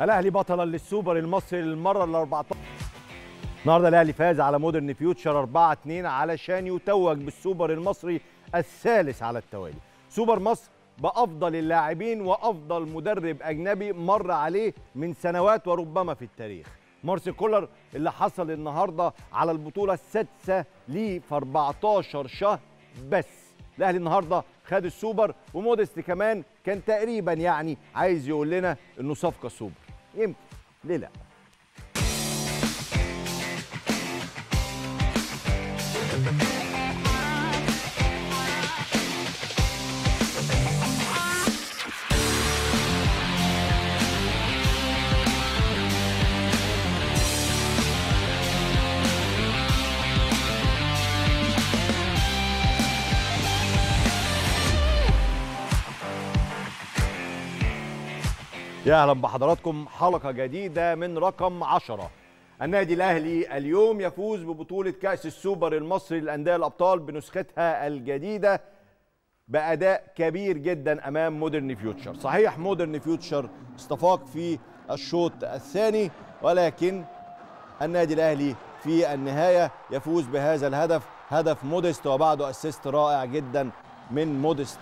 الاهلي بطلا للسوبر المصري للمره ال 14 النهارده الاهلي فاز على مودرن فيوتشر 4 2 علشان يتوج بالسوبر المصري الثالث على التوالي سوبر مصر بافضل اللاعبين وافضل مدرب اجنبي مر عليه من سنوات وربما في التاريخ مارسي كولر اللي حصل النهارده على البطوله السادسه ليه في 14 شهر بس الاهلي النهارده خد السوبر وموديست كمان كان تقريبا يعني عايز يقول لنا انه صفقه سوبر يمكن ليه لا يا اهلا بحضراتكم حلقه جديده من رقم 10 النادي الاهلي اليوم يفوز ببطوله كاس السوبر المصري للانديه الابطال بنسختها الجديده باداء كبير جدا امام مودرن فيوتشر صحيح مودرن فيوتشر استفاق في الشوط الثاني ولكن النادي الاهلي في النهايه يفوز بهذا الهدف هدف مودست وبعده اسيست رائع جدا من مودست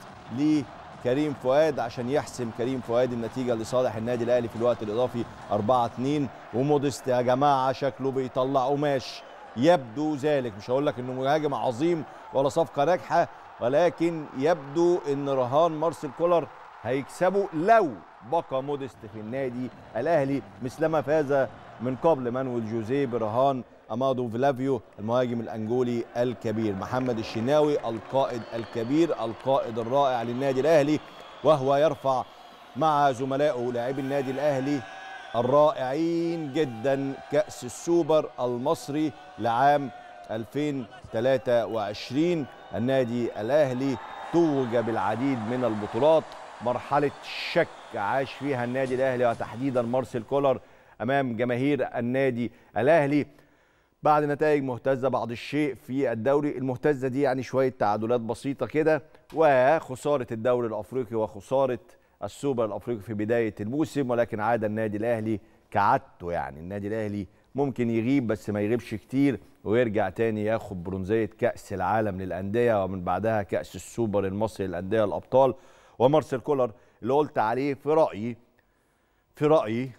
كريم فؤاد عشان يحسم كريم فؤاد النتيجه لصالح النادي الاهلي في الوقت الاضافي 4 2 وموديست يا جماعه شكله بيطلع قماش يبدو ذلك مش هقول لك انه مهاجم عظيم ولا صفقه ناجحه ولكن يبدو ان رهان مارسيل كولر هيكسبه لو بقى موديست في النادي الاهلي مثلما فاز من قبل مانويل جوزيه برهان امادو فلافيو المهاجم الانجولي الكبير محمد الشناوي القائد الكبير القائد الرائع للنادي الاهلي وهو يرفع مع زملائه لاعبي النادي الاهلي الرائعين جدا كاس السوبر المصري لعام 2023 النادي الاهلي توج بالعديد من البطولات مرحله شك عاش فيها النادي الاهلي وتحديدا مارسيل كولر امام جماهير النادي الاهلي بعد نتائج مهتزه بعض الشيء في الدوري المهتزه دي يعني شويه تعادلات بسيطه كده وخساره الدوري الافريقي وخساره السوبر الافريقي في بدايه الموسم ولكن عاد النادي الاهلي كعادته يعني النادي الاهلي ممكن يغيب بس ما يغيبش كتير ويرجع تاني ياخد برونزيه كاس العالم للانديه ومن بعدها كاس السوبر المصري للانديه الابطال ومارسيل كولر اللي قلت عليه في رايي في رايي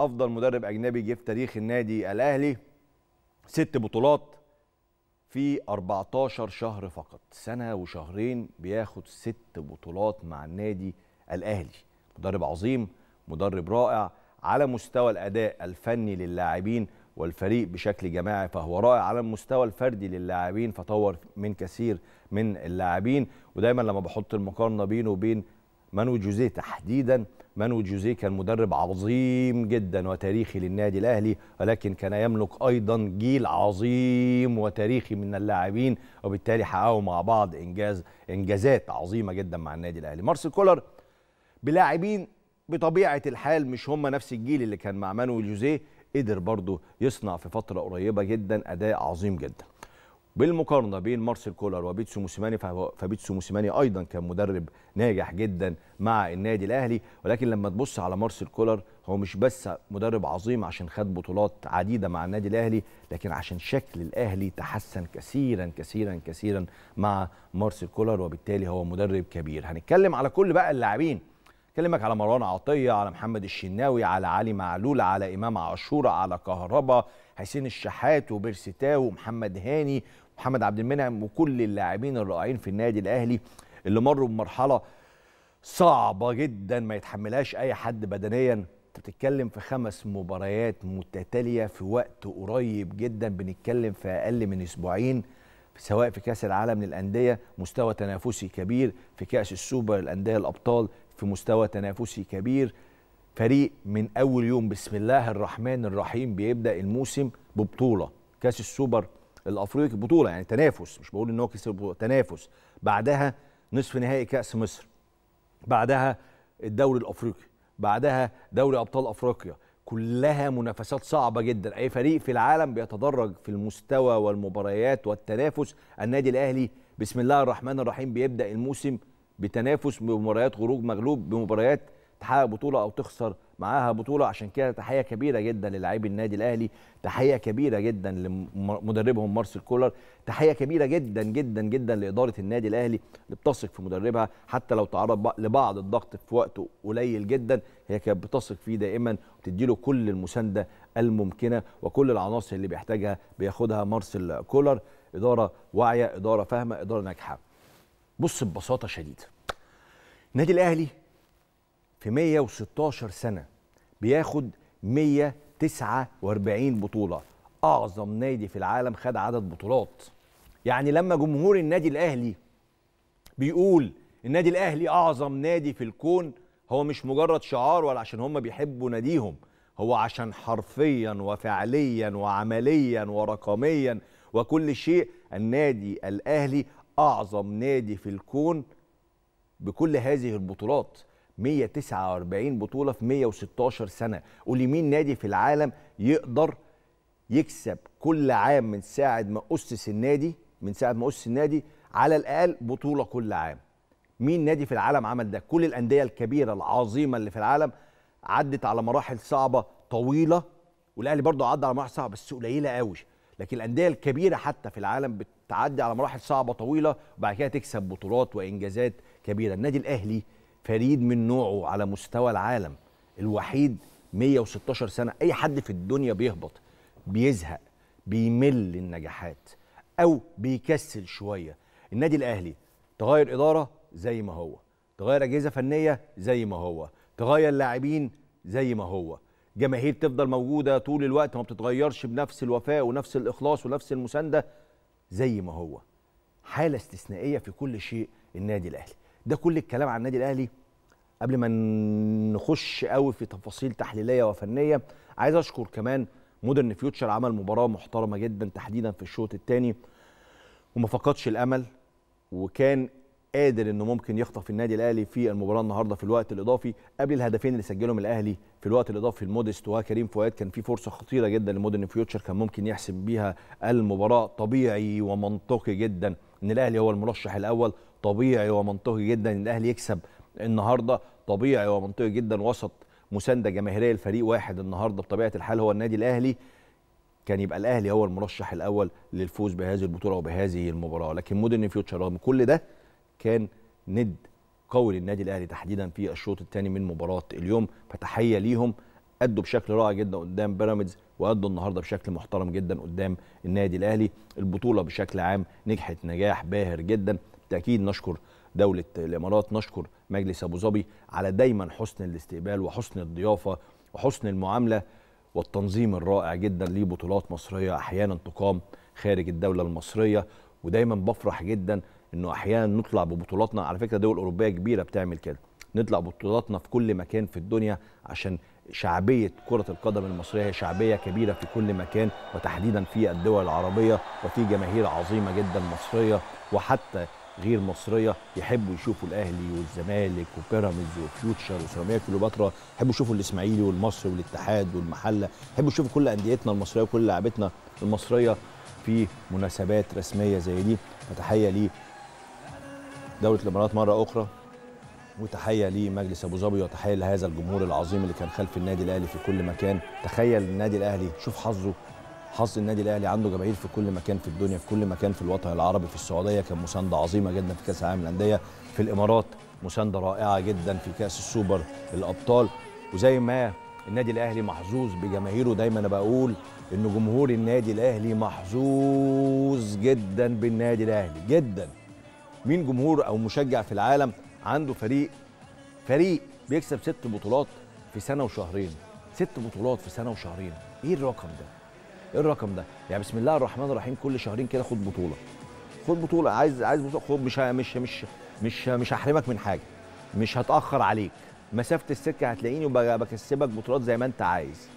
افضل مدرب اجنبي جه في تاريخ النادي الاهلي ست بطولات في 14 شهر فقط سنه وشهرين بياخد ست بطولات مع النادي الاهلي مدرب عظيم مدرب رائع على مستوى الاداء الفني للاعبين والفريق بشكل جماعي فهو رائع على المستوى الفردي للاعبين فطور من كثير من اللاعبين ودايما لما بحط المقارنه بينه وبين مانويل جوزيه تحديدا مانو جوزيه كان مدرب عظيم جدا وتاريخي للنادي الاهلي ولكن كان يملك ايضا جيل عظيم وتاريخي من اللاعبين وبالتالي حققوا مع بعض انجاز انجازات عظيمه جدا مع النادي الاهلي مارسيل كولر بلاعبين بطبيعه الحال مش هم نفس الجيل اللي كان مع مانويل جوزيه قدر برضه يصنع في فتره قريبه جدا اداء عظيم جدا بالمقارنه بين مارسيل كولر وبيتسو موسيماني فبيتسو موسيماني ايضا كان مدرب ناجح جدا مع النادي الاهلي ولكن لما تبص على مارسيل كولر هو مش بس مدرب عظيم عشان خد بطولات عديده مع النادي الاهلي لكن عشان شكل الاهلي تحسن كثيرا كثيرا كثيرا مع مارسيل كولر وبالتالي هو مدرب كبير هنتكلم على كل بقى اللاعبين كلمك على مروان عطيه على محمد الشناوي على علي معلول على امام عاشور على كهربا حسين الشحات وبرستاو ومحمد هاني محمد عبد المنعم وكل اللاعبين الرائعين في النادي الاهلي اللي مروا بمرحله صعبه جدا ما يتحملهاش اي حد بدنيا انت بتتكلم في خمس مباريات متتاليه في وقت قريب جدا بنتكلم في اقل من اسبوعين سواء في كاس العالم للانديه مستوى تنافسي كبير في كاس السوبر الانديه الابطال في مستوى تنافسي كبير فريق من اول يوم بسم الله الرحمن الرحيم بيبدا الموسم ببطوله كاس السوبر الافريقي بطوله يعني تنافس مش بقول ان هو كسب تنافس بعدها نصف نهائي كاس مصر بعدها الدوري الافريقي بعدها دوري ابطال افريقيا كلها منافسات صعبه جدا اي فريق في العالم بيتدرج في المستوى والمباريات والتنافس النادي الاهلي بسم الله الرحمن الرحيم بيبدا الموسم بتنافس بمباريات غروب مغلوب بمباريات تحقق بطوله او تخسر معاها بطوله عشان كده تحيه كبيره جدا للاعبي النادي الاهلي تحيه كبيره جدا لمدربهم مارسيل كولر تحيه كبيره جدا جدا جدا لاداره النادي الاهلي اللي بتثق في مدربها حتى لو تعرض لبعض الضغط في وقت قليل جدا هي كانت بتثق فيه دائما وتدي له كل المسانده الممكنه وكل العناصر اللي بيحتاجها بياخدها مارسيل كولر اداره واعيه اداره فاهمه اداره ناجحه بص ببساطه شديده النادي الاهلي في 116 سنه بياخد 149 بطوله اعظم نادي في العالم خد عدد بطولات يعني لما جمهور النادي الاهلي بيقول النادي الاهلي اعظم نادي في الكون هو مش مجرد شعار ولا عشان هم بيحبوا ناديهم هو عشان حرفيا وفعليا وعمليا ورقميا وكل شيء النادي الاهلي اعظم نادي في الكون بكل هذه البطولات 149 بطوله في 116 سنه قولي مين نادي في العالم يقدر يكسب كل عام من ساعه ما اسس النادي من ساعه ما اسس النادي على الاقل بطوله كل عام مين نادي في العالم عمل ده كل الانديه الكبيره العظيمه اللي في العالم عدت على مراحل صعبه طويله والاهلي برضه عدى على مراحل صعبه بس قليله قوي لكن الانديه الكبيره حتى في العالم بتعدي على مراحل صعبه طويله وبعد كده تكسب بطولات وانجازات كبيره النادي الاهلي فريد من نوعه على مستوى العالم الوحيد 116 سنه اي حد في الدنيا بيهبط بيزهق بيمل النجاحات او بيكسل شويه النادي الاهلي تغير اداره زي ما هو تغير اجهزه فنيه زي ما هو تغير لاعبين زي ما هو جماهير تفضل موجوده طول الوقت ما بتتغيرش بنفس الوفاء ونفس الاخلاص ونفس المسانده زي ما هو حاله استثنائيه في كل شيء النادي الاهلي ده كل الكلام عن النادي الاهلي قبل ما نخش قوي في تفاصيل تحليليه وفنيه عايز اشكر كمان مودرن فيوتشر عمل مباراه محترمه جدا تحديدا في الشوط الثاني وما فقدش الامل وكان قادر انه ممكن يخطف النادي الاهلي في المباراه النهارده في الوقت الاضافي قبل الهدفين اللي سجلهم الاهلي في الوقت الاضافي المودست وكريم فؤاد كان في فرصه خطيره جدا لمودرن فيوتشر كان ممكن يحسم بيها المباراه طبيعي ومنطقي جدا ان الاهلي هو المرشح الاول طبيعي ومنطقي جدا ان الاهلي يكسب النهارده طبيعي ومنطقي جدا وسط مسانده جماهيريه لفريق واحد النهارده بطبيعه الحال هو النادي الاهلي كان يبقى الاهلي هو المرشح الاول للفوز بهذه البطوله وبهذه المباراه لكن مودرن فيوتشر رغم كل ده كان ند قوي للنادي الاهلي تحديدا في الشوط الثاني من مباراه اليوم فتحيه ليهم ادوا بشكل رائع جدا قدام بيراميدز وادوا النهارده بشكل محترم جدا قدام النادي الاهلي البطوله بشكل عام نجحت نجاح باهر جدا بالتاكيد نشكر دوله الامارات نشكر مجلس ابو ظبي على دايما حسن الاستقبال وحسن الضيافه وحسن المعامله والتنظيم الرائع جدا لبطولات مصريه احيانا تقام خارج الدوله المصريه ودايما بفرح جدا انه احيانا نطلع ببطولاتنا على فكره دول اوروبيه كبيره بتعمل كده نطلع ببطولاتنا في كل مكان في الدنيا عشان شعبيه كره القدم المصريه هي شعبيه كبيره في كل مكان وتحديدا في الدول العربيه وفي جماهير عظيمه جدا مصريه وحتى غير مصريه يحبوا يشوفوا الاهلي والزمالك وبيراميدز وفيوتشر وسيراميكا كليوباترا يحبوا يشوفوا الاسماعيلي والمصري والاتحاد والمحله يحبوا يشوفوا كل انديتنا المصريه وكل لعبتنا المصريه في مناسبات رسميه زي دي فتحيه ليه دوله الامارات مره اخرى وتحيه لمجلس ابو ظبي وتحيه لهذا الجمهور العظيم اللي كان خلف النادي الاهلي في كل مكان تخيل النادي الاهلي شوف حظه حظ النادي الاهلي عنده جماهير في كل مكان في الدنيا في كل مكان في الوطن العربي في السعوديه كان مسانده عظيمه جدا في كاس العالم للانديه في الامارات مسانده رائعه جدا في كاس السوبر للابطال وزي ما النادي الاهلي محظوظ بجماهيره دايما انا بقول ان جمهور النادي الاهلي محظوظ جدا بالنادي الاهلي جدا مين جمهور او مشجع في العالم عنده فريق فريق بيكسب ست بطولات في سنه وشهرين ست بطولات في سنه وشهرين ايه الرقم ده ايه الرقم ده يعني بسم الله الرحمن الرحيم كل شهرين كده خد بطوله خد بطوله عايز عايز بطوله خد مش مش مش مش مش هحرمك من حاجه مش هتاخر عليك مسافه السكه هتلاقيني وبكسبك بطولات زي ما انت عايز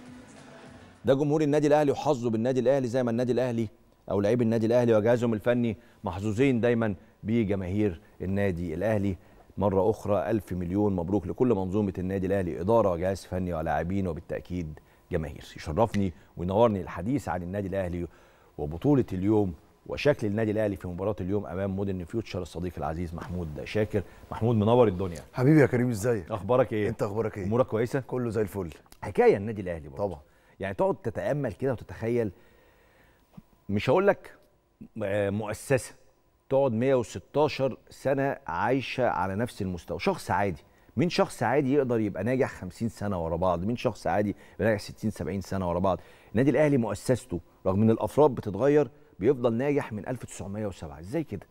ده جمهور النادي الاهلي وحظه بالنادي الاهلي زي ما النادي الاهلي او لعيب النادي الاهلي وجهازهم الفني محظوظين دايما بجماهير النادي الاهلي مره اخرى الف مليون مبروك لكل منظومه النادي الاهلي اداره وجهاز فني ولاعبين وبالتاكيد جماهير يشرفني وينورني الحديث عن النادي الاهلي وبطوله اليوم وشكل النادي الاهلي في مباراه اليوم امام مودرن فيوتشر الصديق العزيز محمود شاكر محمود منور الدنيا حبيبي يا كريم ازيك اخبارك ايه انت اخبارك ايه امورك كويسه كله زي الفل حكايه النادي الاهلي برضه طبعا يعني تقعد تتامل كده وتتخيل مش هقول لك آه، مؤسسه تقعد 116 سنه عايشه على نفس المستوى شخص عادي مين شخص عادي يقدر يبقى ناجح 50 سنه ورا بعض مين شخص عادي يبقى ناجح 60 70 سنه ورا بعض النادي الاهلي مؤسسته رغم ان الافراد بتتغير بيفضل ناجح من 1907 ازاي كده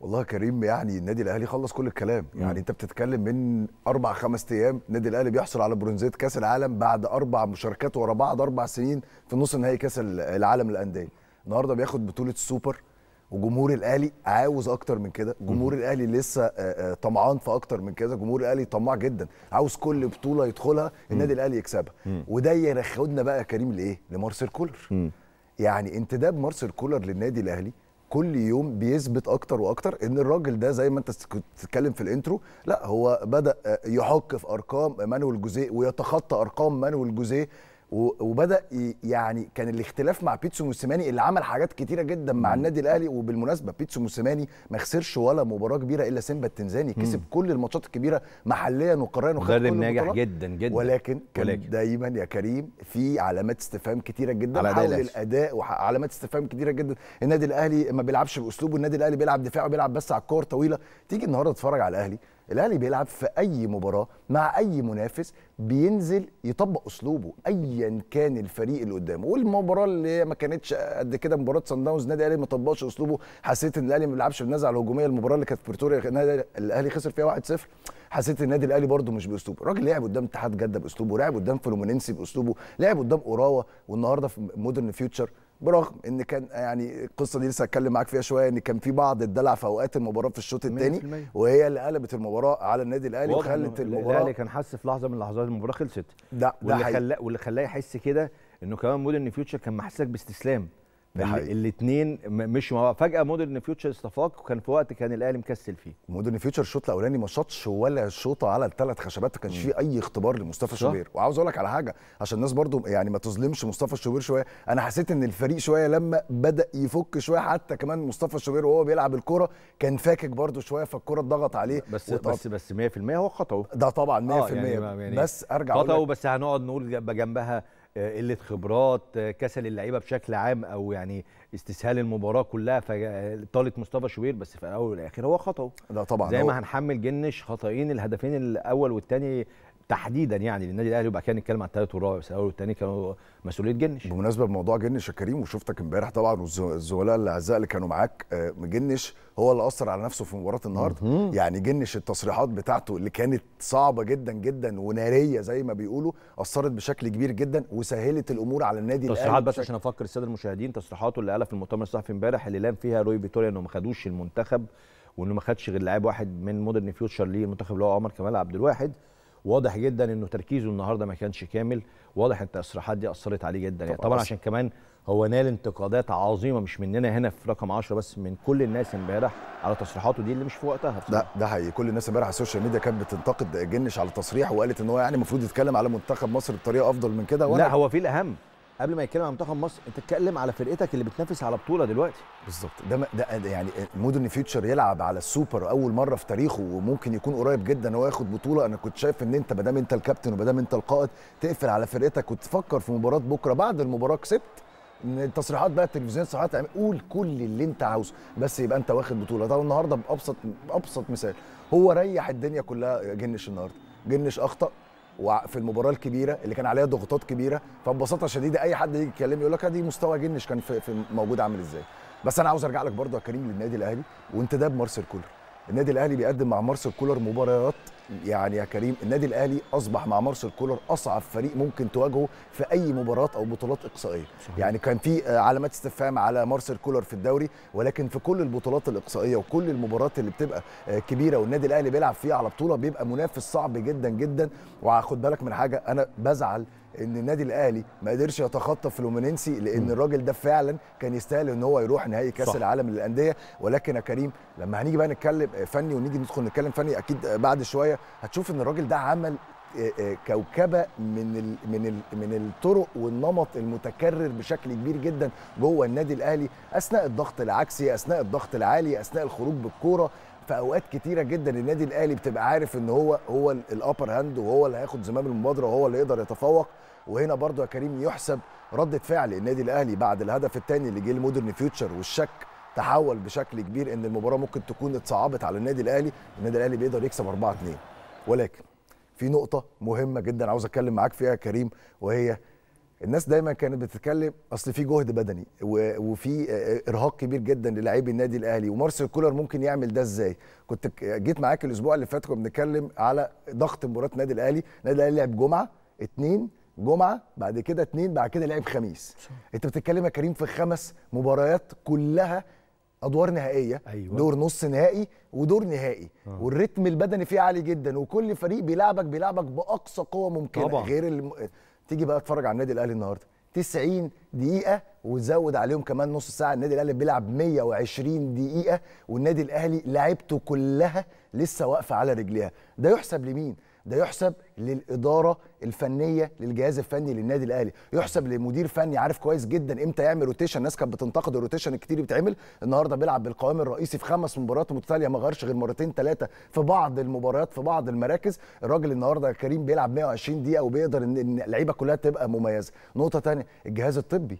والله كريم يعني النادي الاهلي خلص كل الكلام يعني م. انت بتتكلم من اربع خمس ايام النادي الاهلي بيحصل على برونزيه كاس العالم بعد اربع مشاركات ورا بعض اربع سنين في نص نهائي كاس العالم للانديه النهارده بياخد بطوله السوبر وجمهور الاهلي عاوز اكتر من كده جمهور الاهلي لسه آه، آه، طمعان في اكتر من كده جمهور الاهلي طماع جدا عاوز كل بطوله يدخلها النادي الاهلي يكسبها وده يرخدنا بقى يا كريم لايه لمارسيل كولر يعني انتداب مارسيل كولر للنادي الاهلي كل يوم بيثبت اكتر واكتر ان الراجل ده زي ما انت كنت بتتكلم في الانترو لا هو بدا آه، يحك في ارقام مانويل جوزيه ويتخطى ارقام مانويل جوزيه وبدا يعني كان الاختلاف مع بيتسو موسيماني اللي عمل حاجات كتيره جدا مع النادي الاهلي وبالمناسبه بيتسو موسيماني ما خسرش ولا مباراه كبيره الا سيمبا التنزاني كسب كل الماتشات الكبيره محليا وقاريا وخد كل ناجح جدا جدا ولكن كان ولكن. دايما يا كريم في علامات استفهام كتيره جدا على حول الاداء وعلامات استفهام كتيره جدا النادي الاهلي ما بيلعبش باسلوبه النادي الاهلي بيلعب دفاعه بيلعب بس على الكور طويله تيجي النهارده تتفرج على الاهلي الاهلي بيلعب في اي مباراه مع اي منافس بينزل يطبق اسلوبه ايا كان الفريق اللي قدامه والمباراه اللي ما كانتش قد كده مباراه سان داونز النادي الاهلي ما طبقش اسلوبه حسيت ان الاهلي ما بيلعبش بالنزعه الهجوميه المباراه اللي كانت في بريتوريا النادي الاهلي خسر فيها 1-0 حسيت النادي الاهلي برده مش باسلوبه الراجل لعب قدام اتحاد جده باسلوبه لعب قدام فلومينينسي باسلوبه لعب قدام اوراوا والنهارده في مودرن فيوتشر برغم ان كان يعني القصه دي لسه هتكلم معاك فيها شويه ان كان في بعض الدلع في اوقات المباراه في الشوط الثاني وهي اللي قلبت المباراه على النادي الاهلي وخلت المباراه الاهلي كان حس في لحظه من لحظات المباراه خلصت ده واللي خلاه واللي خلاه يحس كده انه كمان مودرن فيوتشر كان محسسك باستسلام الاثنين مشوا مع بعض فجاه مودرن فيوتشر استفاق وكان في وقت كان الاهلي مكسل فيه مودرن فيوتشر الشوط الاولاني ما شاطش ولا شوطه على الثلاث خشبات ما كانش فيه اي اختبار لمصطفى شوبير وعاوز اقول لك على حاجه عشان الناس برضو يعني ما تظلمش مصطفى شوبير شويه انا حسيت ان الفريق شويه لما بدا يفك شويه حتى كمان مصطفى شوبير وهو بيلعب الكوره كان فاكك برضو شويه فالكوره اتضغط عليه بس وطبط. بس بس 100% هو خطأه ده طبعا 100% آه يعني, يعني بس ارجع خطأه بس هنقعد نقول جنبها آه، قله خبرات آه، كسل اللعيبه بشكل عام او يعني استسهال المباراه كلها فطالت مصطفى شوبير بس في الاول والاخر هو خطأه لا طبعا زي ما هنحمل جنش خطأين الهدفين الاول والثاني تحديدا يعني للنادي الاهلي وبعد كده نتكلم على الثالث والرابع بس الاول والثاني كانوا مسؤوليه جنش بمناسبه بموضوع جنش يا كريم وشفتك امبارح طبعا والزملاء الاعزاء اللي كانوا معاك آه، جنش هو اللي اثر على نفسه في مباراه النهارده يعني جنش التصريحات بتاعته اللي كانت صعبه جدا جدا وناريه زي ما بيقولوا اثرت بشكل كبير جدا وسهلت الامور على النادي الاهلي تصريحات بس عشان افكر الساده المشاهدين تصريحاته اللي قالها في المؤتمر الصحفي امبارح اللي لام فيها روي فيتوريا انه ما خدوش المنتخب وانه ما خدش غير لاعب واحد من مودرن فيوتشر للمنتخب اللي هو عمر كمال عبد الواحد واضح جدا انه تركيزه النهارده ما كانش كامل واضح ان التصريحات دي اثرت عليه جدا يعني طبعا, يعني طبعا عشان كمان هو نال انتقادات عظيمه مش مننا هنا في رقم 10 بس من كل الناس امبارح على تصريحاته دي اللي مش في وقتها ده ده حقيقي كل الناس امبارح على السوشيال ميديا كانت بتنتقد جنش على التصريح وقالت ان هو يعني المفروض يتكلم على منتخب مصر بطريقه افضل من كده لا هو في الاهم قبل ما يتكلم عن منتخب مصر انت تتكلم على فرقتك اللي بتنافس على بطوله دلوقتي بالظبط ده, ده, يعني مودرن فيوتشر يلعب على السوبر اول مره في تاريخه وممكن يكون قريب جدا هو ياخد بطوله انا كنت شايف ان انت ما انت الكابتن وما انت القائد تقفل على فرقتك وتفكر في مباراه بكره بعد المباراه كسبت التصريحات بقى التلفزيون الصراحه قول كل اللي انت عاوزه بس يبقى انت واخد بطوله طب النهارده بابسط ابسط مثال هو ريح الدنيا كلها جنش النهارده جنش اخطا وفي المباراه الكبيره اللي كان عليها ضغوطات كبيره فببساطه شديده اي حد يجي يتكلم يقول لك دي مستوى جنش كان في, في موجود عامل ازاي بس انا عاوز ارجع لك برضو يا كريم للنادي الاهلي وانت ده بمارسل كولر النادي الاهلي بيقدم مع مارسيل كولر مباريات يعني يا كريم النادي الاهلي اصبح مع مارسيل كولر اصعب فريق ممكن تواجهه في اي مباراه او بطولات اقصائيه صحيح. يعني كان في آه، علامات استفهام على مارسيل كولر في الدوري ولكن في كل البطولات الاقصائيه وكل المباريات اللي بتبقى آه، كبيره والنادي الاهلي بيلعب فيها على بطوله بيبقى منافس صعب جدا جدا وخد بالك من حاجه انا بزعل ان النادي الاهلي ما قدرش يتخطى فلومينينسي لان الراجل ده فعلا كان يستاهل ان هو يروح نهائي كاس العالم للانديه ولكن يا كريم لما هنيجي بقى نتكلم آه، فني ونيجي ندخل نتكلم فني اكيد آه، بعد شويه هتشوف ان الراجل ده عمل آه، كوكبه من الـ من الـ من الطرق والنمط المتكرر بشكل كبير جدا جوه النادي الاهلي اثناء الضغط العكسي اثناء الضغط العالي اثناء الخروج بالكوره في اوقات كتيره جدا النادي الاهلي بتبقى عارف ان هو هو الابر هاند وهو اللي هياخد زمام المبادره وهو اللي يقدر يتفوق وهنا برضو يا كريم يحسب رده فعل النادي الاهلي بعد الهدف الثاني اللي جه لمودرن فيوتشر والشك تحول بشكل كبير ان المباراه ممكن تكون اتصعبت على النادي الاهلي النادي الاهلي بيقدر يكسب 4 2 ولكن في نقطه مهمه جدا عاوز اتكلم معاك فيها يا كريم وهي الناس دايما كانت بتتكلم اصل في جهد بدني وفي ارهاق كبير جدا للاعبي النادي الاهلي ومارسيل كولر ممكن يعمل ده ازاي كنت جيت معاك الاسبوع اللي فات كنا بنتكلم على ضغط مباراه النادي الاهلي النادي الاهلي لعب جمعه اثنين جمعه بعد كده اثنين بعد كده لعب خميس انت بتتكلم يا كريم في خمس مباريات كلها ادوار نهائيه أيوة. دور نص نهائي ودور نهائي آه. والريتم البدني فيه عالي جدا وكل فريق بيلعبك بيلعبك باقصى قوه ممكنه طبعا. غير الم... تيجي بقى اتفرج على النادي الاهلي النهارده 90 دقيقه وزود عليهم كمان نص ساعه النادي الاهلي بيلعب 120 دقيقه والنادي الاهلي لعبته كلها لسه واقفه على رجليها ده يحسب لمين ده يحسب للاداره الفنيه للجهاز الفني للنادي الاهلي يحسب لمدير فني عارف كويس جدا امتى يعمل روتيشن الناس كانت بتنتقد الروتيشن الكتير بيتعمل النهارده بيلعب بالقوام الرئيسي في خمس مباريات متتاليه ما غيرش غير مرتين ثلاثه في بعض المباريات في بعض المراكز الراجل النهارده كريم بيلعب 120 دقيقه وبيقدر ان اللعيبه كلها تبقى مميزه نقطه ثانيه الجهاز الطبي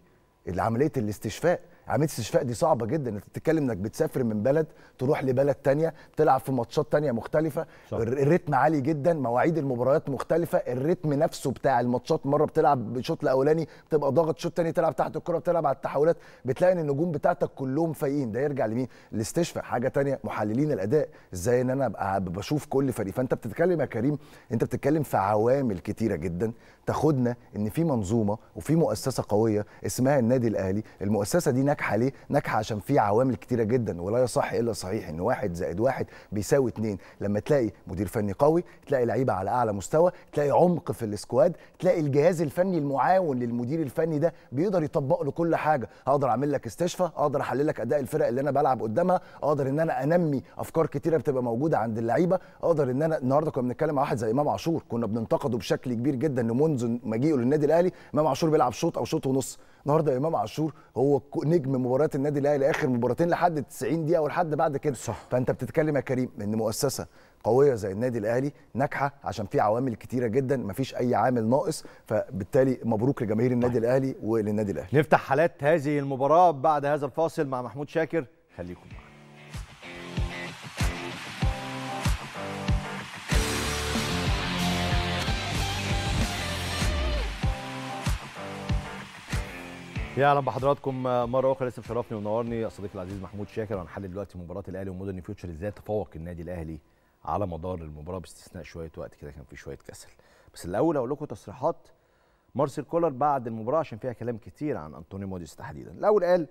عمليه الاستشفاء عمليه استشفاء دي صعبه جدا انت بتتكلم انك بتسافر من بلد تروح لبلد تانية بتلعب في ماتشات تانية مختلفه صح. الريتم عالي جدا مواعيد المباريات مختلفه الريتم نفسه بتاع الماتشات مره بتلعب بشوط الاولاني بتبقى ضاغط شوط تاني تلعب تحت الكره بتلعب على التحولات بتلاقي ان النجوم بتاعتك كلهم فايقين ده يرجع لمين الاستشفاء حاجه تانية محللين الاداء ازاي ان انا ابقى بشوف كل فريق فانت بتتكلم يا كريم انت بتتكلم في عوامل كتيره جدا تاخدنا ان في منظومه وفي مؤسسه قويه اسمها النادي الاهلي المؤسسه دي ناجحه ليه ناجحه عشان في عوامل كتيره جدا ولا يصح الا صحيح ان واحد زائد واحد بيساوي اتنين لما تلاقي مدير فني قوي تلاقي لعيبه على اعلى مستوى تلاقي عمق في السكواد تلاقي الجهاز الفني المعاون للمدير الفني ده بيقدر يطبق له كل حاجه اقدر اعمل لك استشفاء اقدر احلل لك اداء الفرق اللي انا بلعب قدامها اقدر ان انا انمي افكار كتيره بتبقى موجوده عند اللعيبه اقدر ان انا النهارده كنا بنتكلم مع واحد زي امام عاشور كنا بننتقده بشكل كبير جدا لمن منذ مجيئه للنادي الاهلي امام عاشور بيلعب شوط او شوط ونص النهارده امام عاشور هو نجم مباريات النادي الاهلي اخر مباراتين لحد 90 دقيقه ولحد بعد كده صح. فانت بتتكلم يا كريم ان مؤسسه قويه زي النادي الاهلي ناجحه عشان في عوامل كتيره جدا مفيش اي عامل ناقص فبالتالي مبروك لجماهير النادي الاهلي وللنادي الاهلي نفتح حالات هذه المباراه بعد هذا الفاصل مع محمود شاكر خليكم معنا يا اهلا بحضراتكم آه، مره اخرى لسه مشرفني ونورني صديقي العزيز محمود شاكر هنحلل دلوقتي مباراه الاهلي ومودرن فيوتشر ازاي تفوق النادي الاهلي على مدار المباراه باستثناء شويه وقت كده كان في شويه كسل بس الاول اقول لكم تصريحات مارسيل كولر بعد المباراه عشان فيها كلام كتير عن انطوني موديس تحديدا الاول قال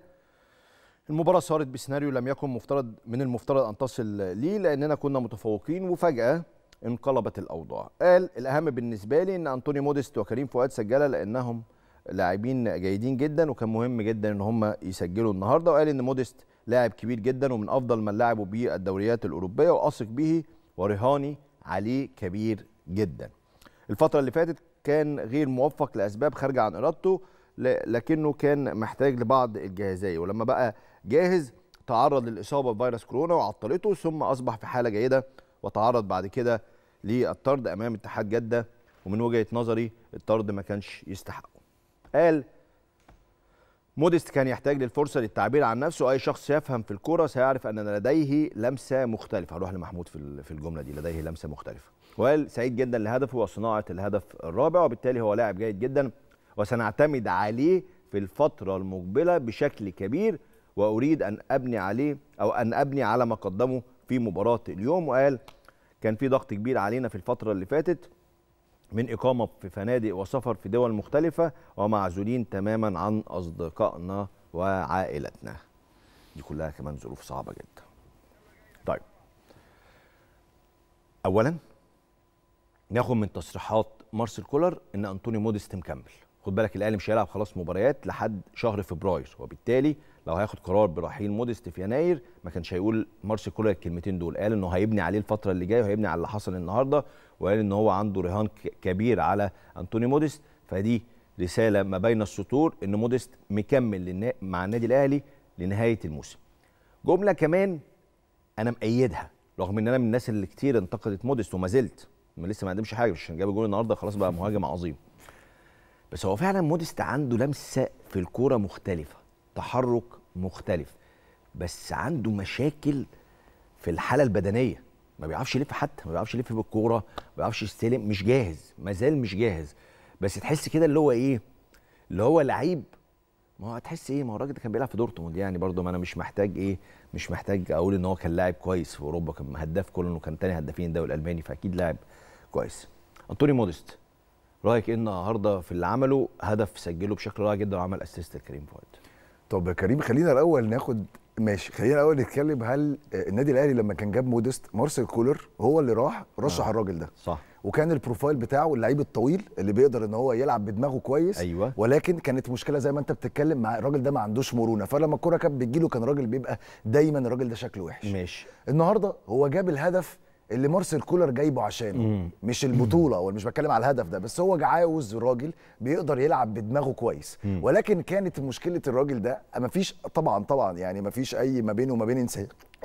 المباراه صارت بسيناريو لم يكن مفترض من المفترض ان تصل ليه لاننا كنا متفوقين وفجاه انقلبت الاوضاع قال الاهم بالنسبه لي ان انطوني موديست وكريم فؤاد سجلا لانهم لاعبين جيدين جدا وكان مهم جدا ان هم يسجلوا النهارده وقال ان موديست لاعب كبير جدا ومن افضل من لعبوا به الدوريات الاوروبيه واثق به ورهاني عليه كبير جدا. الفتره اللي فاتت كان غير موفق لاسباب خارجه عن ارادته لكنه كان محتاج لبعض الجاهزيه ولما بقى جاهز تعرض للاصابه بفيروس كورونا وعطلته ثم اصبح في حاله جيده وتعرض بعد كده للطرد امام اتحاد جده ومن وجهه نظري الطرد ما كانش يستحقه. قال موديست كان يحتاج للفرصة للتعبير عن نفسه أي شخص يفهم في الكرة سيعرف أن لديه لمسة مختلفة هروح لمحمود في الجملة دي لديه لمسة مختلفة وقال سعيد جدا لهدفه وصناعة الهدف الرابع وبالتالي هو لاعب جيد جدا وسنعتمد عليه في الفترة المقبلة بشكل كبير وأريد أن أبني عليه أو أن أبني على ما قدمه في مباراة اليوم وقال كان في ضغط كبير علينا في الفترة اللي فاتت من إقامة في فنادق وسفر في دول مختلفة ومعزولين تماما عن أصدقائنا وعائلتنا دي كلها كمان ظروف صعبة جدا طيب أولا ناخد من تصريحات مارسيل كولر ان انطوني موديست مكمل خد بالك الاهلي مش هيلعب خلاص مباريات لحد شهر فبراير وبالتالي لو هياخد قرار برحيل موديست في يناير ما كانش هيقول مارسيل كولر الكلمتين دول قال انه هيبني عليه الفتره اللي جايه وهيبني على اللي حصل النهارده وقال ان هو عنده رهان كبير على انطوني موديست فدي رساله ما بين السطور ان موديست مكمل مع النادي الاهلي لنهايه الموسم جمله كمان انا مأيدها رغم ان انا من الناس اللي كتير انتقدت موديست وما زلت ما لسه ما قدمش حاجه عشان جاب جول النهارده خلاص بقى مهاجم عظيم بس هو فعلا موديست عنده لمسه في الكوره مختلفه تحرك مختلف بس عنده مشاكل في الحاله البدنيه ما بيعرفش يلف حتى ما بيعرفش يلف بالكوره ما بيعرفش يستلم مش جاهز ما زال مش جاهز بس تحس كده اللي هو ايه اللي هو لعيب ما هو هتحس ايه ما هو الراجل ده كان بيلعب في دورتموند يعني برضه ما انا مش محتاج ايه مش محتاج اقول ان هو كان لاعب كويس في اوروبا كان هداف كله انه كان تاني هدافين الدوري الالماني فاكيد لاعب كويس انطوني مودست رايك ايه النهارده في اللي عمله هدف سجله بشكل رائع جدا وعمل اسيست لكريم فؤاد طب يا كريم خلينا الاول ناخد ماشي خلينا الاول نتكلم هل آه، النادي الاهلي لما كان جاب موديست مارسيل كولر هو اللي راح رشح آه. الراجل ده صح وكان البروفايل بتاعه اللعيب الطويل اللي بيقدر ان هو يلعب بدماغه كويس أيوة. ولكن كانت مشكله زي ما انت بتتكلم مع الراجل ده ما عندوش مرونه فلما الكوره كانت بتجيله كان راجل بيبقى دايما الراجل ده شكله وحش ماشي النهارده هو جاب الهدف اللي مارسيل كولر جايبه عشانه مش البطوله ولا مش بتكلم على الهدف ده بس هو عاوز راجل بيقدر يلعب بدماغه كويس ولكن كانت مشكله الراجل ده مفيش طبعا طبعا يعني مفيش اي ما بينه وما بين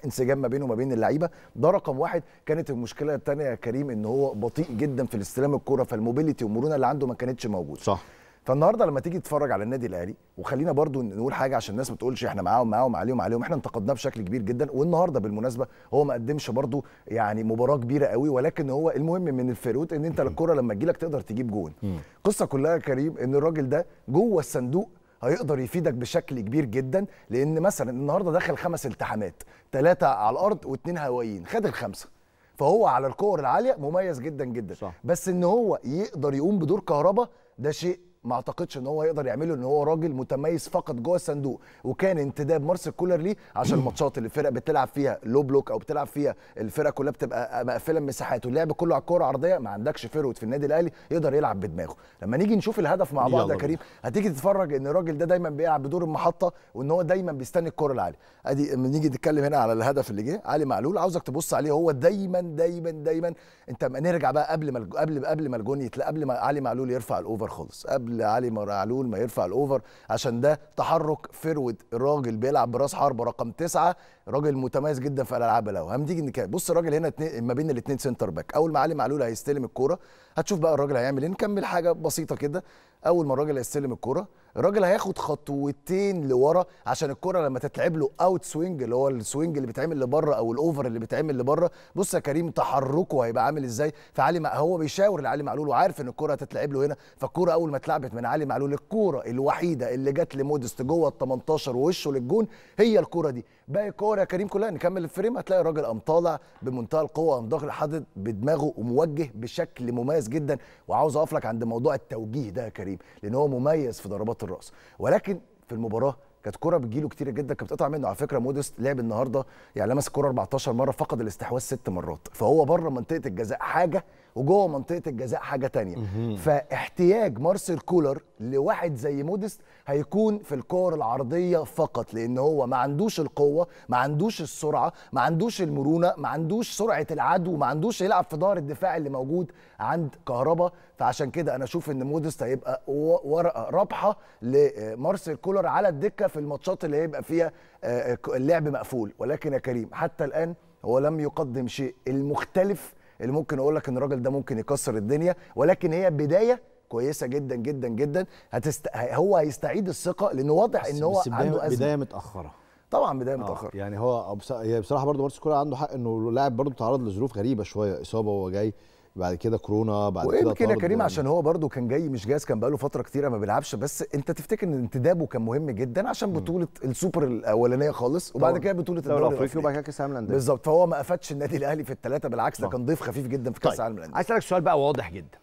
انسجام ما بينه وما بين اللعيبه ده رقم واحد كانت المشكله الثانيه يا كريم ان هو بطيء جدا في الاستلام الكره فالموبيليتي والمرونه اللي عنده ما كانتش موجوده صح فالنهارده لما تيجي تتفرج على النادي الاهلي وخلينا برضو نقول حاجه عشان الناس ما تقولش احنا معاهم معاهم عليهم عليهم احنا انتقدناه بشكل كبير جدا والنهارده بالمناسبه هو ما قدمش برضو يعني مباراه كبيره قوي ولكن هو المهم من الفيروت ان انت الكره لما تجيلك تقدر تجيب جون القصه كلها يا كريم ان الراجل ده جوه الصندوق هيقدر يفيدك بشكل كبير جدا لان مثلا النهارده دخل خمس التحامات ثلاثه على الارض واثنين هوائيين خد الخمسه فهو على الكور العاليه مميز جدا جدا صح. بس ان هو يقدر يقوم بدور كهرباء ده شيء ما اعتقدش ان هو يقدر يعمله ان هو راجل متميز فقط جوه الصندوق وكان انتداب مارسيل كولر ليه عشان الماتشات اللي الفرق بتلعب فيها لو بلوك او بتلعب فيها الفرق كلها بتبقى مقفله مساحات واللعب كله على الكوره عرضيه ما عندكش فيرود في النادي الاهلي يقدر يلعب بدماغه لما نيجي نشوف الهدف مع بعض يا كريم هتيجي تتفرج ان الراجل ده دايما بيلعب بدور المحطه وان هو دايما بيستني الكوره العاليه ادي نيجي نتكلم هنا على الهدف اللي جه علي معلول عاوزك تبص عليه هو دايما دايما دايما انت نرجع بقى قبل ما قبل قبل ما الجون يتلقى قبل ما علي معلول يرفع الاوفر خالص قبل قبل علي معلول ما يرفع الاوفر عشان ده تحرك فرويد الراجل بيلعب براس حربه رقم تسعه راجل متميز جدا في الالعاب الاهو هنيجي بص الراجل هنا ما بين الاثنين سنتر باك اول ما علي معلول هيستلم الكوره هتشوف بقى الراجل هيعمل ايه نكمل حاجه بسيطه كده اول ما الراجل هيستلم الكوره الراجل هياخد خطوتين لورا عشان الكره لما تتلعب له اوت سوينج اللي هو السوينج اللي بيتعمل لبره او الاوفر اللي بيتعمل لبره بص يا كريم تحركه هيبقى عامل ازاي فعلي هو بيشاور لعلي معلول وعارف ان الكره هتتلعب له هنا فالكره اول ما اتلعبت من علي معلول الكره الوحيده اللي جت لمودست جوه ال 18 ووشه للجون هي الكره دي باقي الكور يا كريم كلها نكمل الفريم هتلاقي الراجل قام طالع بمنتهى القوه قام داخل حاطط بدماغه وموجه بشكل مميز جدا وعاوز اقف لك عند موضوع التوجيه ده يا كريم لان هو مميز في ضربات الراس ولكن في المباراه كانت كره بتجيله كتير جدا كانت بتقطع منه على فكره موديست لعب النهارده يعني لمس الكره 14 مره فقد الاستحواذ ست مرات فهو بره منطقه الجزاء حاجه وجوه منطقه الجزاء حاجه تانية فاحتياج مارسيل كولر لواحد زي مودست هيكون في الكور العرضيه فقط لان هو ما عندوش القوه ما عندوش السرعه ما عندوش المرونه ما عندوش سرعه العدو ما عندوش يلعب في ظهر الدفاع اللي موجود عند كهربا فعشان كده انا اشوف ان مودست هيبقى ورقه رابحه لمارسيل كولر على الدكه في الماتشات اللي هيبقى فيها آه، اللعب مقفول ولكن يا كريم حتى الان هو لم يقدم شيء المختلف اللي ممكن اقول لك ان الراجل ده ممكن يكسر الدنيا ولكن هي بدايه كويسه جدا جدا جدا هتست... هو هيستعيد الثقه لانه واضح ان هو بس بداية عنده أزمة. بدايه متاخره طبعا بدايه آه، متاخره آه يعني هو بصراحه برضه مارس كولر عنده حق انه لاعب برضه تعرض لظروف غريبه شويه اصابه وهو جاي بعد كده كورونا بعد كده ويمكن يا كريم يعني. عشان هو برده كان جاي مش جاهز كان بقاله فتره كتيره ما بيلعبش بس انت تفتكر ان انتدابه كان مهم جدا عشان بطوله السوبر الاولانيه خالص وبعد كده بطوله الدوري الافريقي وبعد كده كاس العالم للانديه بالظبط فهو ما قفتش النادي الاهلي في الثلاثه بالعكس ده آه. كان ضيف خفيف جدا في كاس طيب، العالم للانديه عايز اسالك سؤال بقى واضح جدا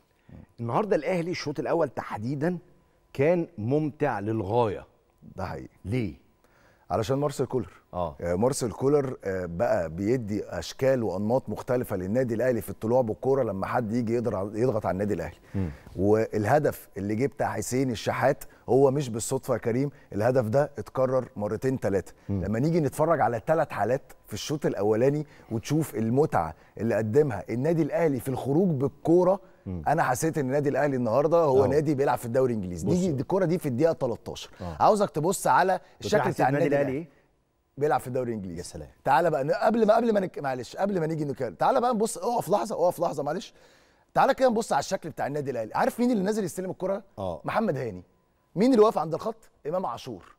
النهارده الاهلي الشوط الاول تحديدا كان ممتع للغايه ده حقيقي ليه علشان مارسيل كولر اه, آه، مارسيل كولر آه، بقى بيدي اشكال وانماط مختلفه للنادي الاهلي في الطلوع بالكوره لما حد يجي يضغط على النادي الاهلي والهدف اللي جه بتاع حسين الشحات هو مش بالصدفه يا كريم الهدف ده اتكرر مرتين ثلاثه لما نيجي نتفرج على ثلاث حالات في الشوط الاولاني وتشوف المتعه اللي قدمها النادي الاهلي في الخروج بالكوره م. انا حسيت ان النادي الاهلي النهارده هو أوه. نادي بيلعب في الدوري الانجليزي دي الكره دي في الدقيقه 13 أوه. عاوزك تبص على الشكل بتاع النادي الاهلي بيلعب في الدوري الانجليزي يا سلام تعالى بقى قبل ما قبل ما نك... معلش قبل ما نيجي نكمل تعالى بقى نبص اقف لحظه اقف لحظه معلش تعالى كده نبص على الشكل بتاع النادي الاهلي عارف مين اللي نازل يستلم الكره اه. محمد هاني مين اللي واقف عند الخط امام عاشور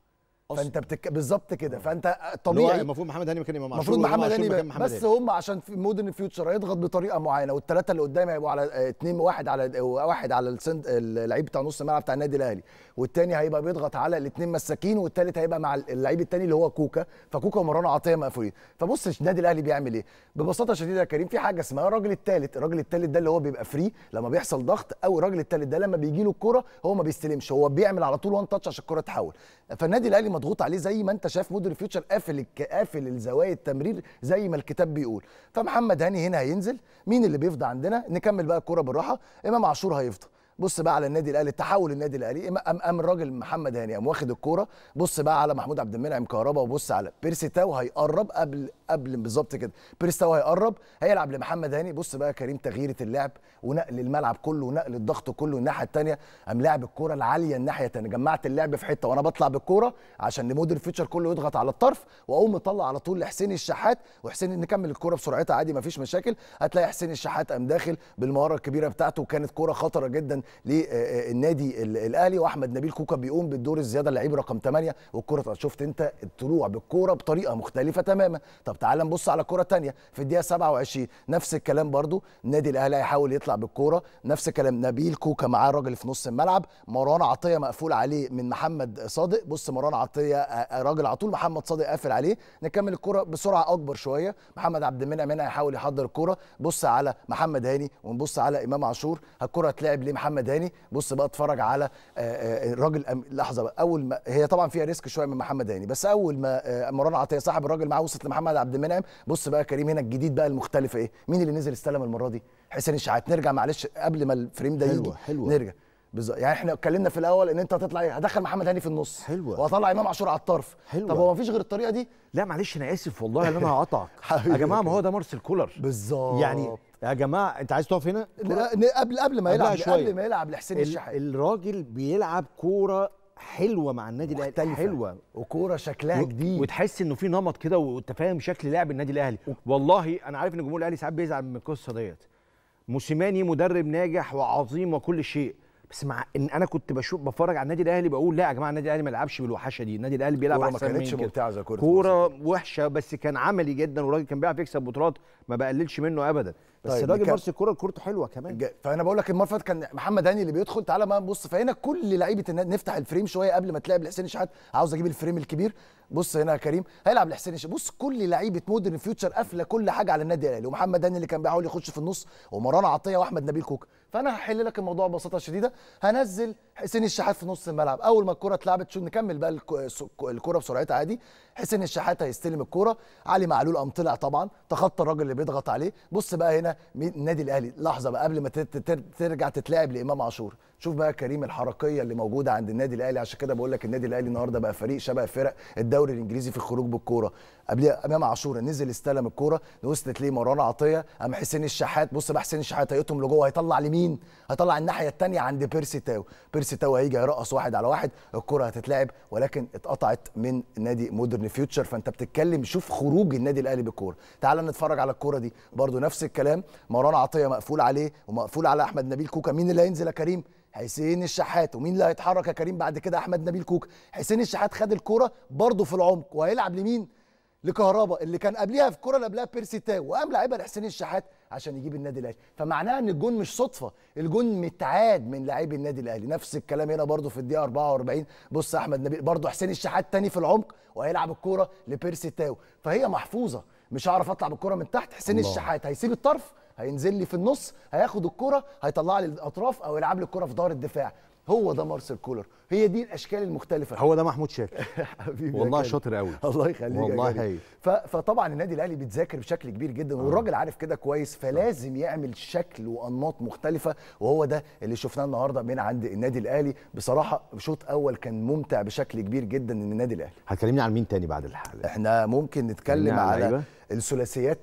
فانت بتك... بالظبط كده آه. فانت طبيعي يعني المفروض محمد هاني مكان امام عاشور المفروض محمد هاني بس هم عشان في مودرن فيوتشر هيضغط بطريقه معينه والثلاثه اللي قدام هيبقوا على اثنين آه، واحد على واحد على السند... اللعيب بتاع نص الملعب بتاع النادي الاهلي والثاني هيبقى بيضغط على الاثنين مساكين والثالث هيبقى مع اللعيب الثاني اللي هو كوكا فكوكا ومروان عطيه مقفولين فبص النادي الاهلي بيعمل ايه ببساطه شديده يا كريم في حاجه اسمها الراجل الثالث الراجل الثالث ده اللي هو بيبقى فري لما بيحصل ضغط او الراجل الثالث ده لما بيجي له الكوره هو ما بيستلمش هو بيعمل على طول وان تاتش عشان الكوره تحول فالنادي الاهلي مضغوط عليه زي ما انت شايف مودرن فيوتشر قافل قافل الزوايا التمرير زي ما الكتاب بيقول فمحمد هاني هنا هينزل مين اللي بيفضى عندنا نكمل بقى الكوره بالراحه امام عاشور هيفضى بص بقى على النادي الاهلي تحول النادي الاهلي ام ام الراجل محمد هاني قام واخد الكوره بص بقى على محمود عبد المنعم كهربا وبص على بيرسي تاو هيقرب قبل قبل بالظبط كده بريستاو هيقرب هيلعب لمحمد هاني بص بقى كريم تغييره اللعب ونقل الملعب كله ونقل الضغط كله الناحيه الثانيه قام لاعب الكوره العاليه الناحيه الثانيه جمعت اللعب في حته وانا بطلع بالكوره عشان نمود الفيتشر كله يضغط على الطرف واقوم مطلع على طول لحسين الشحات وحسين نكمل الكوره بسرعتها عادي مفيش مشاكل هتلاقي حسين الشحات قام داخل بالمهاره الكبيره بتاعته وكانت كوره خطره جدا للنادي آه، آه، الاهلي واحمد نبيل كوكا بيقوم بالدور الزياده اللعيب رقم 8 والكوره شفت انت الطلوع بالكوره بطريقه مختلفه تماما طب تعال نبص على كره تانية في الدقيقه 27 نفس الكلام برضو النادي الاهلي هيحاول يطلع بالكوره نفس الكلام نبيل كوكا معاه راجل في نص الملعب مروان عطيه مقفول عليه من محمد صادق بص مروان عطيه آه، آه، راجل على طول محمد صادق قافل عليه نكمل الكوره بسرعه اكبر شويه محمد عبد المنعم هنا هيحاول يحضر الكوره بص على محمد هاني ونبص على امام عاشور الكورة هتلعب لمحمد هاني بص بقى اتفرج على آه، الراجل لحظه بقى اول ما هي طبعا فيها ريسك شويه من محمد هاني بس اول ما مروان عطيه صاحب الراجل معاه وصلت لمحمد عبد عبد المنعم بص بقى كريم هنا الجديد بقى المختلف ايه مين اللي نزل استلم المره دي حسين الشحات نرجع معلش قبل ما الفريم ده يجي حلوة حلوة. نرجع بالظبط يعني احنا اتكلمنا في الاول ان انت هتطلع ايه هدخل محمد هاني في النص حلوة. واطلع امام عاشور على الطرف حلوة. طب هو مفيش غير الطريقه دي لا معلش انا اسف والله ان انا هقطعك يا جماعه ما هو ده مارسيل كولر بالظبط يعني يا جماعه انت عايز تقف هنا لا قبل قبل ما يلعب قبل ما يلعب لحسين الشحات الراجل بيلعب كوره حلوه مع النادي الاهلي حلوه وكوره شكلها و... جديد وتحس انه في نمط كده وانت فاهم شكل لعب النادي الاهلي والله انا عارف ان جمهور الاهلي ساعات بيزعل من القصه ديت موسيماني مدرب ناجح وعظيم وكل شيء بس مع ان انا كنت بشوف بفرج على النادي الاهلي بقول لا يا جماعه النادي الاهلي ما لعبش بالوحشه دي النادي الاهلي بيلعب احسن ما كانتش ممتعه زي كوره كوره وحشه بس كان عملي جدا والراجل كان بيعرف يكسب بطولات ما بقللش منه ابدا بس طيب الراجل مارس الكوره كورته حلوه كمان جا. فانا بقول لك المره اللي فاتت كان محمد هاني اللي بيدخل تعالى بقى نبص فهنا كل لعيبه نفتح الفريم شويه قبل ما تلعب لحسين شحات عاوز اجيب الفريم الكبير بص هنا يا كريم هيلعب لحسين الشحات بص كل لعيبه مودرن فيوتشر قافله كل حاجه على النادي الاهلي ومحمد هاني اللي كان بيحاول يخش في النص ومران عطيه واحمد نبيل كوكا فانا هحل لك الموضوع ببساطه شديده هنزل حسين الشحات في نص الملعب اول ما الكره اتلعبت شو نكمل بقى الكره بسرعتها عادي حسين الشحات هيستلم الكره علي معلول قام طلع طبعا تخطى الراجل اللي بيضغط عليه بص بقى هنا النادي الاهلي لحظه بقى قبل ما ترجع تتلعب لامام عاشور شوف بقى كريم الحركيه اللي موجوده عند النادي الاهلي عشان كده بقول لك النادي الاهلي النهارده بقى فريق شبه فرق الدوري الانجليزي في الخروج بالكوره قبل امام عاشور نزل استلم الكوره وصلت ليه مروان عطيه قام حسين الشحات بص بقى حسين الشحات هيقطم لجوه هيطلع لمين هيطلع الناحيه الثانيه عند بيرسي تاو بيرسي تاو هيجي هيرقص واحد على واحد الكوره هتتلعب ولكن اتقطعت من نادي مودرن فيوتشر فانت بتتكلم شوف خروج النادي الاهلي بالكوره تعال نتفرج على الكوره دي برده نفس الكلام مروان عطيه مقفول عليه ومقفول على احمد نبيل كوكا مين اللي هينزل يا كريم حسين الشحات ومين اللي هيتحرك يا كريم بعد كده احمد نبيل كوكا حسين الشحات خد الكوره برضه في العمق وهيلعب لمين لكهربا اللي كان قبليها في الكوره اللي قبلها بيرسي تاو وقام لعيبه لحسين الشحات عشان يجيب النادي الاهلي فمعناها ان الجون مش صدفه الجون متعاد من لاعبي النادي الاهلي نفس الكلام هنا برضه في الدقيقه 44 بص احمد نبيل برضه حسين الشحات تاني في العمق وهيلعب الكوره لبيرسي تاو فهي محفوظه مش هعرف اطلع بالكره من تحت حسين الله. الشحات هيسيب الطرف هينزل لي في النص هياخد الكره هيطلع لي الاطراف او يلعب لي الكره في ظهر الدفاع هو ده مارسيل كولر هي دي الاشكال المختلفه هو ده محمود شاكر حبيبي والله شاطر قوي الله يخليك والله هي. فطبعا النادي الاهلي بيتذاكر بشكل كبير جدا آه. والراجل عارف كده كويس فلازم يعمل شكل وانماط مختلفه وهو ده اللي شفناه النهارده من عند النادي الاهلي بصراحه شوط اول كان ممتع بشكل كبير جدا من النادي الاهلي هتكلمني عن مين تاني بعد الحلقه احنا ممكن نتكلم على الثلاثيات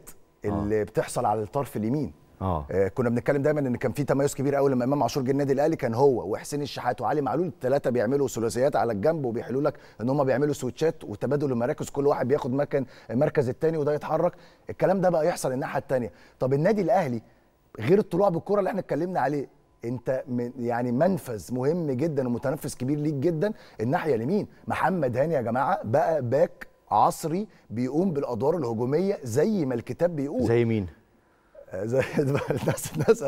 آه. اللي آه. بتحصل على الطرف اليمين آه. آه كنا بنتكلم دايما ان كان في تميز كبير قوي لما امام عاشور جه النادي الاهلي كان هو وحسين الشحات وعلي معلول الثلاثه بيعملوا ثلاثيات على الجنب وبيحلوا لك ان هم بيعملوا سويتشات وتبادل المراكز كل واحد بياخد مكان المركز الثاني وده يتحرك الكلام ده بقى يحصل الناحيه الثانيه طب النادي الاهلي غير الطلوع بالكره اللي احنا اتكلمنا عليه انت من يعني منفذ مهم جدا ومتنفس كبير ليك جدا الناحيه اليمين محمد هاني يا جماعه بقى باك عصري بيقوم بالادوار الهجوميه زي ما الكتاب بيقول زي مين آه، زي الناس الناس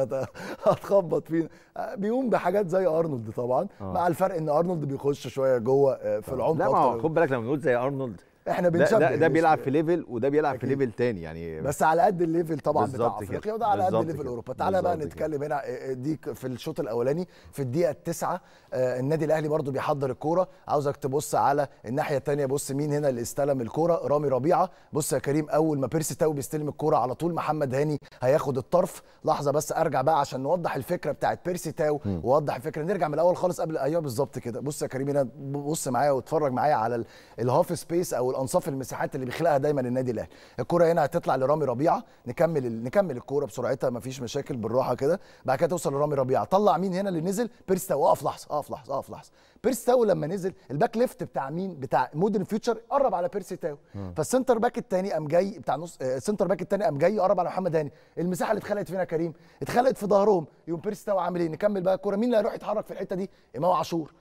هتخبط فينا آه، بيقوم بحاجات زي ارنولد طبعا آه. مع الفرق ان ارنولد بيخش شويه جوه آه، في العمق لا ما خد بالك لما بنقول زي ارنولد احنا بنشبه ده, ده بيلعب في ليفل وده بيلعب أكيد. في ليفل تاني يعني بس على قد الليفل طبعا بتاع افريقيا وده على قد ليفل اوروبا تعالى بقى نتكلم هنا آه، ديك في الشوط الاولاني في الدقيقه التسعة آه، النادي الاهلي برده بيحضر الكوره عاوزك تبص على الناحيه الثانيه بص مين هنا اللي استلم الكوره رامي ربيعه بص يا كريم اول ما بيرسي تاو بيستلم الكوره على طول محمد هاني هياخد الطرف لحظه بس ارجع بقى عشان نوضح الفكره بتاعت بيرسي تاو ووضح الفكره نرجع من الاول خالص قبل ايوه بالظبط كده بص يا كريم هنا بص معايا واتفرج معايا على الهاف سبيس او الانصاف المساحات اللي بيخلقها دايما النادي الاهلي الكره هنا هتطلع لرامي ربيعه نكمل ال... نكمل الكوره بسرعتها مفيش مشاكل بالراحه كده بعد كده توصل لرامي ربيعه طلع مين هنا اللي نزل بيرس تاو اقف لحظه اقف لحظه اقف لحظه بيرس تاو لما نزل الباك ليفت بتاع مين بتاع مودرن فيوتشر قرب على بيرس تاو فالسنتر باك الثاني قام جاي بتاع نص آه، السنتر باك الثاني قام جاي قرب على محمد هاني المساحه اللي اتخلقت فينا كريم اتخلقت في ظهرهم يوم بيرس تاو عامل ايه نكمل بقى الكوره مين اللي هيروح يتحرك في الحته دي امام عاشور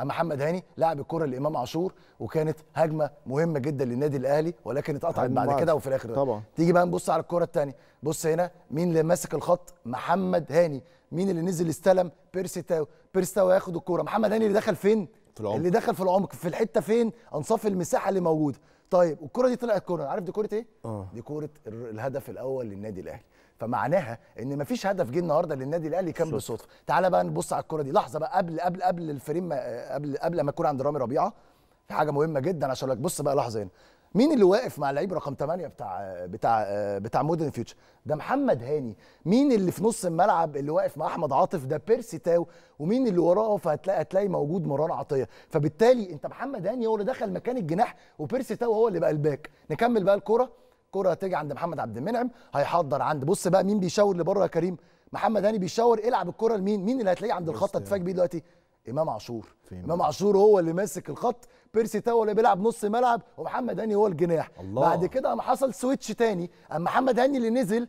محمد هاني لعب الكره لامام عاشور وكانت هجمه مهمه جدا للنادي الاهلي ولكن اتقطعت بعد كده وفي الاخر طبعا تيجي بقى نبص على الكره الثانيه بص هنا مين اللي ماسك الخط محمد هاني مين اللي نزل استلم بيرسي تاو بيرسي تاو ياخد الكوره محمد هاني اللي دخل فين في العمق اللي دخل في العمق في الحته فين انصاف المساحه اللي موجوده طيب والكره دي طلعت كوره عارف دي كوره ايه أوه. دي كوره الهدف الاول للنادي الاهلي فمعناها ان مفيش هدف جه النهارده للنادي الاهلي كان بالصدفه تعال بقى نبص على الكره دي لحظه بقى قبل قبل قبل الفريم قبل قبل ما الكوره عند رامي ربيعه في حاجه مهمه جدا عشان لك بص بقى لحظه هنا مين اللي واقف مع اللعيب رقم 8 بتاع بتاع بتاع مودرن فيوتشر ده محمد هاني مين اللي في نص الملعب اللي واقف مع احمد عاطف ده بيرسي تاو ومين اللي وراه فهتلاقي هتلاقي موجود مروان عطيه فبالتالي انت محمد هاني هو اللي دخل مكان الجناح وبيرسي تاو هو اللي بقى الباك نكمل بقى الكوره كره تيجي عند محمد عبد المنعم هيحضر عند بص بقى مين بيشاور لبره يا كريم محمد هاني بيشاور العب الكره لمين مين اللي هتلاقيه عند الخط اتفاجئ يعني. بيه دلوقتي امام عاشور امام عاشور هو اللي ماسك الخط بيرسي تاو اللي بيلعب نص ملعب ومحمد هاني هو الجناح الله. بعد كده قام حصل سويتش تاني اما محمد هاني اللي نزل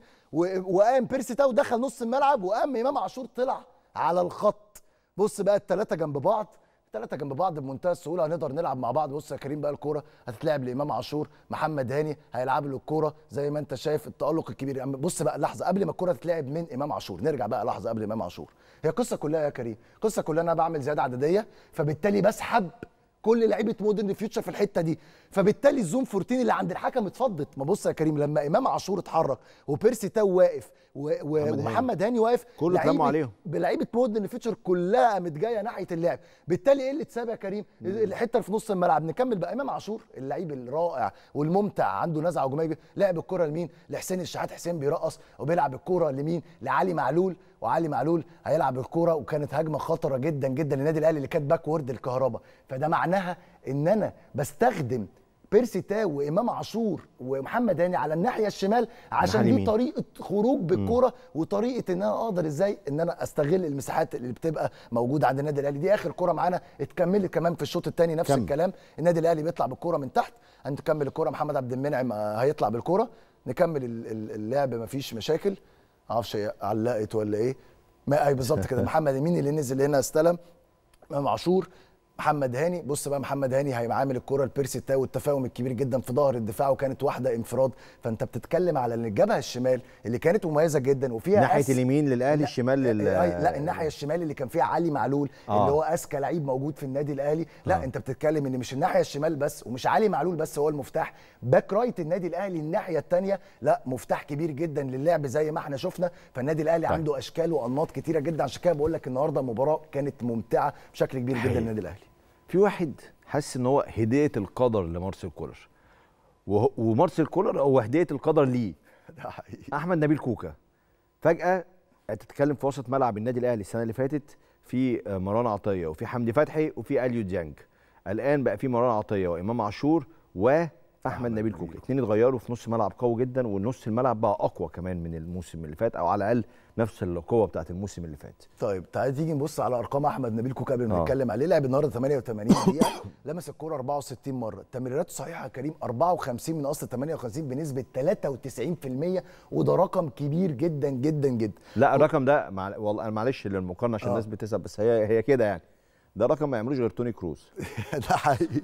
وقام بيرسي تاو دخل نص الملعب وقام امام عاشور طلع على الخط بص بقى الثلاثه جنب بعض ثلاثه جنب بعض بمنتهى السهوله هنقدر نلعب مع بعض بص يا كريم بقى الكوره هتتلعب لامام عاشور محمد هاني هيلعب له الكوره زي ما انت شايف التالق الكبير بص بقى لحظه قبل ما الكوره تتلعب من امام عاشور نرجع بقى لحظه قبل امام عاشور هي قصه كلها يا كريم قصه كلها انا بعمل زياده عدديه فبالتالي بسحب كل لعيبه مودرن فيوتشر في الحته دي فبالتالي الزون 14 اللي عند الحكم اتفضت ما بص يا كريم لما امام عاشور اتحرك وبيرسي تاو واقف و... و... ومحمد هاني واقف كله اتلموا عليهم بلعيبه مودرن فيوتشر كلها قامت جايه ناحيه اللعب بالتالي ايه اللي اتساب يا كريم الحته اللي في نص الملعب نكمل بقى امام عاشور اللعيب الرائع والممتع عنده نزعه هجوميه لعب الكره لمين لحسين الشحات حسين بيرقص وبيلعب الكره لمين لعلي معلول وعلي معلول هيلعب الكوره وكانت هجمه خطره جدا جدا للنادي الاهلي اللي كانت باك وورد الكهرباء فده معناها ان انا بستخدم بيرسي تاو وامام عاشور ومحمد هاني على الناحيه الشمال عشان دي طريقه خروج بالكوره وطريقه ان انا اقدر ازاي ان انا استغل المساحات اللي بتبقى موجوده عند النادي الاهلي دي اخر كوره معانا اتكملت كمان في الشوط الثاني نفس كم. الكلام النادي الاهلي بيطلع بالكوره من تحت هنكمل الكوره محمد عبد المنعم هيطلع بالكوره نكمل اللعب مفيش مشاكل معرفش علقت ولا ايه ما اي بالظبط كده محمد امين اللي نزل هنا استلم امام عاشور محمد هاني بص بقى محمد هاني هيعامل الكره البيرسي تاو والتفاهم الكبير جدا في ظهر الدفاع وكانت واحده انفراد فانت بتتكلم على ان الجبهه الشمال اللي كانت مميزه جدا وفيها ناحيه أس... اليمين للاهلي الشمال لل لا الناحيه الشمال اللي كان فيها علي معلول آه. اللي هو اذكى لعيب موجود في النادي الاهلي لا آه. انت بتتكلم ان مش الناحيه الشمال بس ومش علي معلول بس هو المفتاح باك رايت النادي الاهلي الناحيه الثانيه لا مفتاح كبير جدا للعب زي ما احنا شفنا فالنادي الاهلي طيب. عنده اشكال وانماط كتيره جدا عشان كده بقول لك النهارده مباراه كانت ممتعه بشكل كبير جدا للنادي الاهلي في واحد حاسس ان هو هديه القدر لمارسيل كولر ومارسيل كولر هو هديه القدر ليه احمد نبيل كوكا فجاه تتكلم في وسط ملعب النادي الاهلي السنه اللي فاتت في آه، مروان عطيه وفي حمدي فتحي وفي اليو ديانج الان بقى في مروان عطيه وامام عاشور و احمد نبيل كوكا اتنين اتغيروا في نص ملعب قوي جدا ونص الملعب بقى اقوى كمان من الموسم اللي فات او على الاقل نفس القوه بتاعت الموسم اللي فات طيب تعالى تيجي نبص على ارقام احمد نبيل كوكا قبل ما آه. نتكلم عليه لعب النهارده 88 دقيقه لمس الكوره 64 مره تمريراته صحيحه يا كريم 54 من اصل 58 بنسبه 93% وده رقم كبير جدا جدا جدا لا الرقم ده مع... والله معلش للمقارنه عشان آه. الناس بتسال بس هي هي كده يعني ده رقم ما يعملوش غير توني كروز ده حقيقي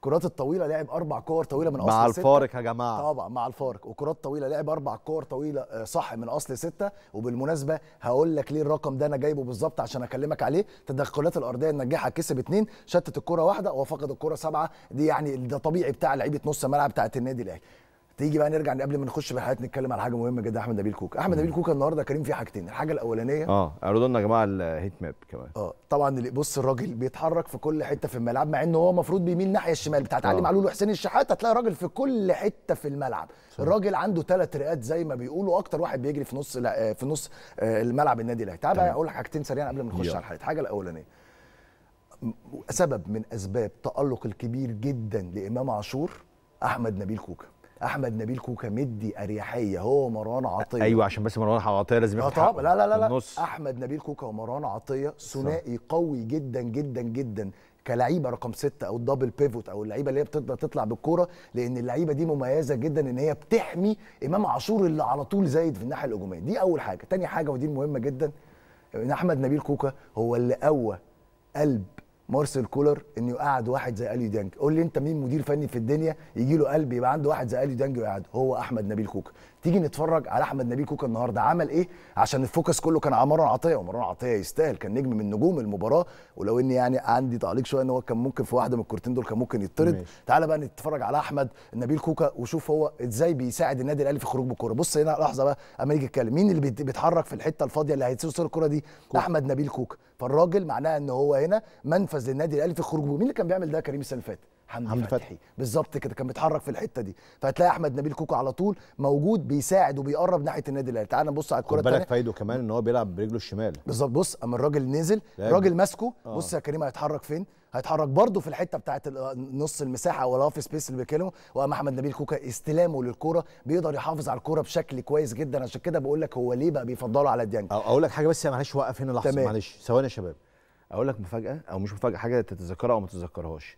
كرات الطويله لعب اربع كور طويله من اصل مع الفارق يا جماعه طبعا مع الفارق وكرات طويله لعب اربع كور طويله آه، صح من اصل سته وبالمناسبه هقول لك ليه الرقم ده انا جايبه بالظبط عشان اكلمك عليه تدخلات الارضيه الناجحه كسب اثنين شتت الكره واحده وفقد الكره سبعه دي يعني ده طبيعي بتاع لعيبه نص ملعب بتاعه النادي الاهلي تيجي بقى نرجع قبل ما نخش في الحلقات نتكلم على حاجه مهمه جدا احمد نبيل كوكا احمد نبيل كوكا النهارده كريم في حاجتين الحاجه الاولانيه اه اعرضوا لنا يا جماعه الهيت ماب كمان اه طبعا بص الراجل بيتحرك في كل حته في الملعب مع ان هو المفروض بيميل ناحيه الشمال بتاعت علي آه. معلول وحسين الشحات هتلاقي راجل في كل حته في الملعب الراجل عنده ثلاث رئات زي ما بيقولوا اكتر واحد بيجري في نص آه، في نص آه، الملعب النادي الاهلي تعال بقى اقول لك حاجتين سريعا قبل ما نخش على الحلقات الحاجه الاولانيه سبب من اسباب تالق الكبير جدا لامام عاشور احمد نبيل كوكا احمد نبيل كوكا مدي اريحيه هو ومروان عطيه ايوه عشان بس مروان عطيه لازم ياخد آه، طبعا لا لا لا, لا. احمد نبيل كوكا ومروان عطيه ثنائي قوي جدا جدا جدا كلعيبه رقم ستة او الدبل بيفوت او اللعيبه اللي هي بتقدر تطلع بالكوره لان اللعيبه دي مميزه جدا ان هي بتحمي امام عاشور اللي على طول زايد في الناحيه الهجوميه دي اول حاجه تاني حاجه ودي مهمه جدا ان احمد نبيل كوكا هو اللي قوى قلب مارسيل كولر انه يقعد واحد زي اليو ديانج قول لي انت مين مدير فني في الدنيا يجي له قلب يبقى عنده واحد زي اليو ديانج ويقعد هو احمد نبيل كوكا تيجي نتفرج على احمد نبيل كوكا النهارده عمل ايه عشان الفوكس كله كان على مروان عطيه ومروان عطيه يستاهل كان نجم من نجوم المباراه ولو اني يعني عندي تعليق شويه ان هو كان ممكن في واحده من الكورتين دول كان ممكن يطرد تعالى بقى نتفرج على احمد نبيل كوكا وشوف هو ازاي بيساعد النادي الاهلي في خروج بالكوره بص هنا لحظه بقى اما يجي يتكلم مين اللي بيتحرك في الحته الفاضيه اللي هيتصير الكوره دي كوكا. احمد نبيل كوكا فالراجل معناها ان هو هنا منفذ للنادي الاهلي في خروج مين اللي كان بيعمل ده كريم السنه اللي فاتت حمدي, حمدي فتحي, فتحي. بالظبط كده كان بيتحرك في الحته دي فهتلاقي احمد نبيل كوكو على طول موجود بيساعد وبيقرب ناحيه النادي الاهلي تعال نبص على الكره الثانيه بالك فايده كمان ان هو بيلعب برجله الشمال بالظبط بص اما الراجل نزل الراجل ماسكه آه. بص يا كريم هيتحرك فين هيتحرك برضه في الحته بتاعه نص المساحه او الاوف سبيس اللي بيكلمه واما احمد نبيل كوكا استلامه للكوره بيقدر يحافظ على الكوره بشكل كويس جدا عشان كده بقول لك هو ليه بقى بيفضله على ديانج اقول لك حاجه بس معلش وقف هنا لحظه معلش ثواني يا شباب اقول لك مفاجاه او مش مفاجاه حاجه تتذكرها او ما تتذكرهاش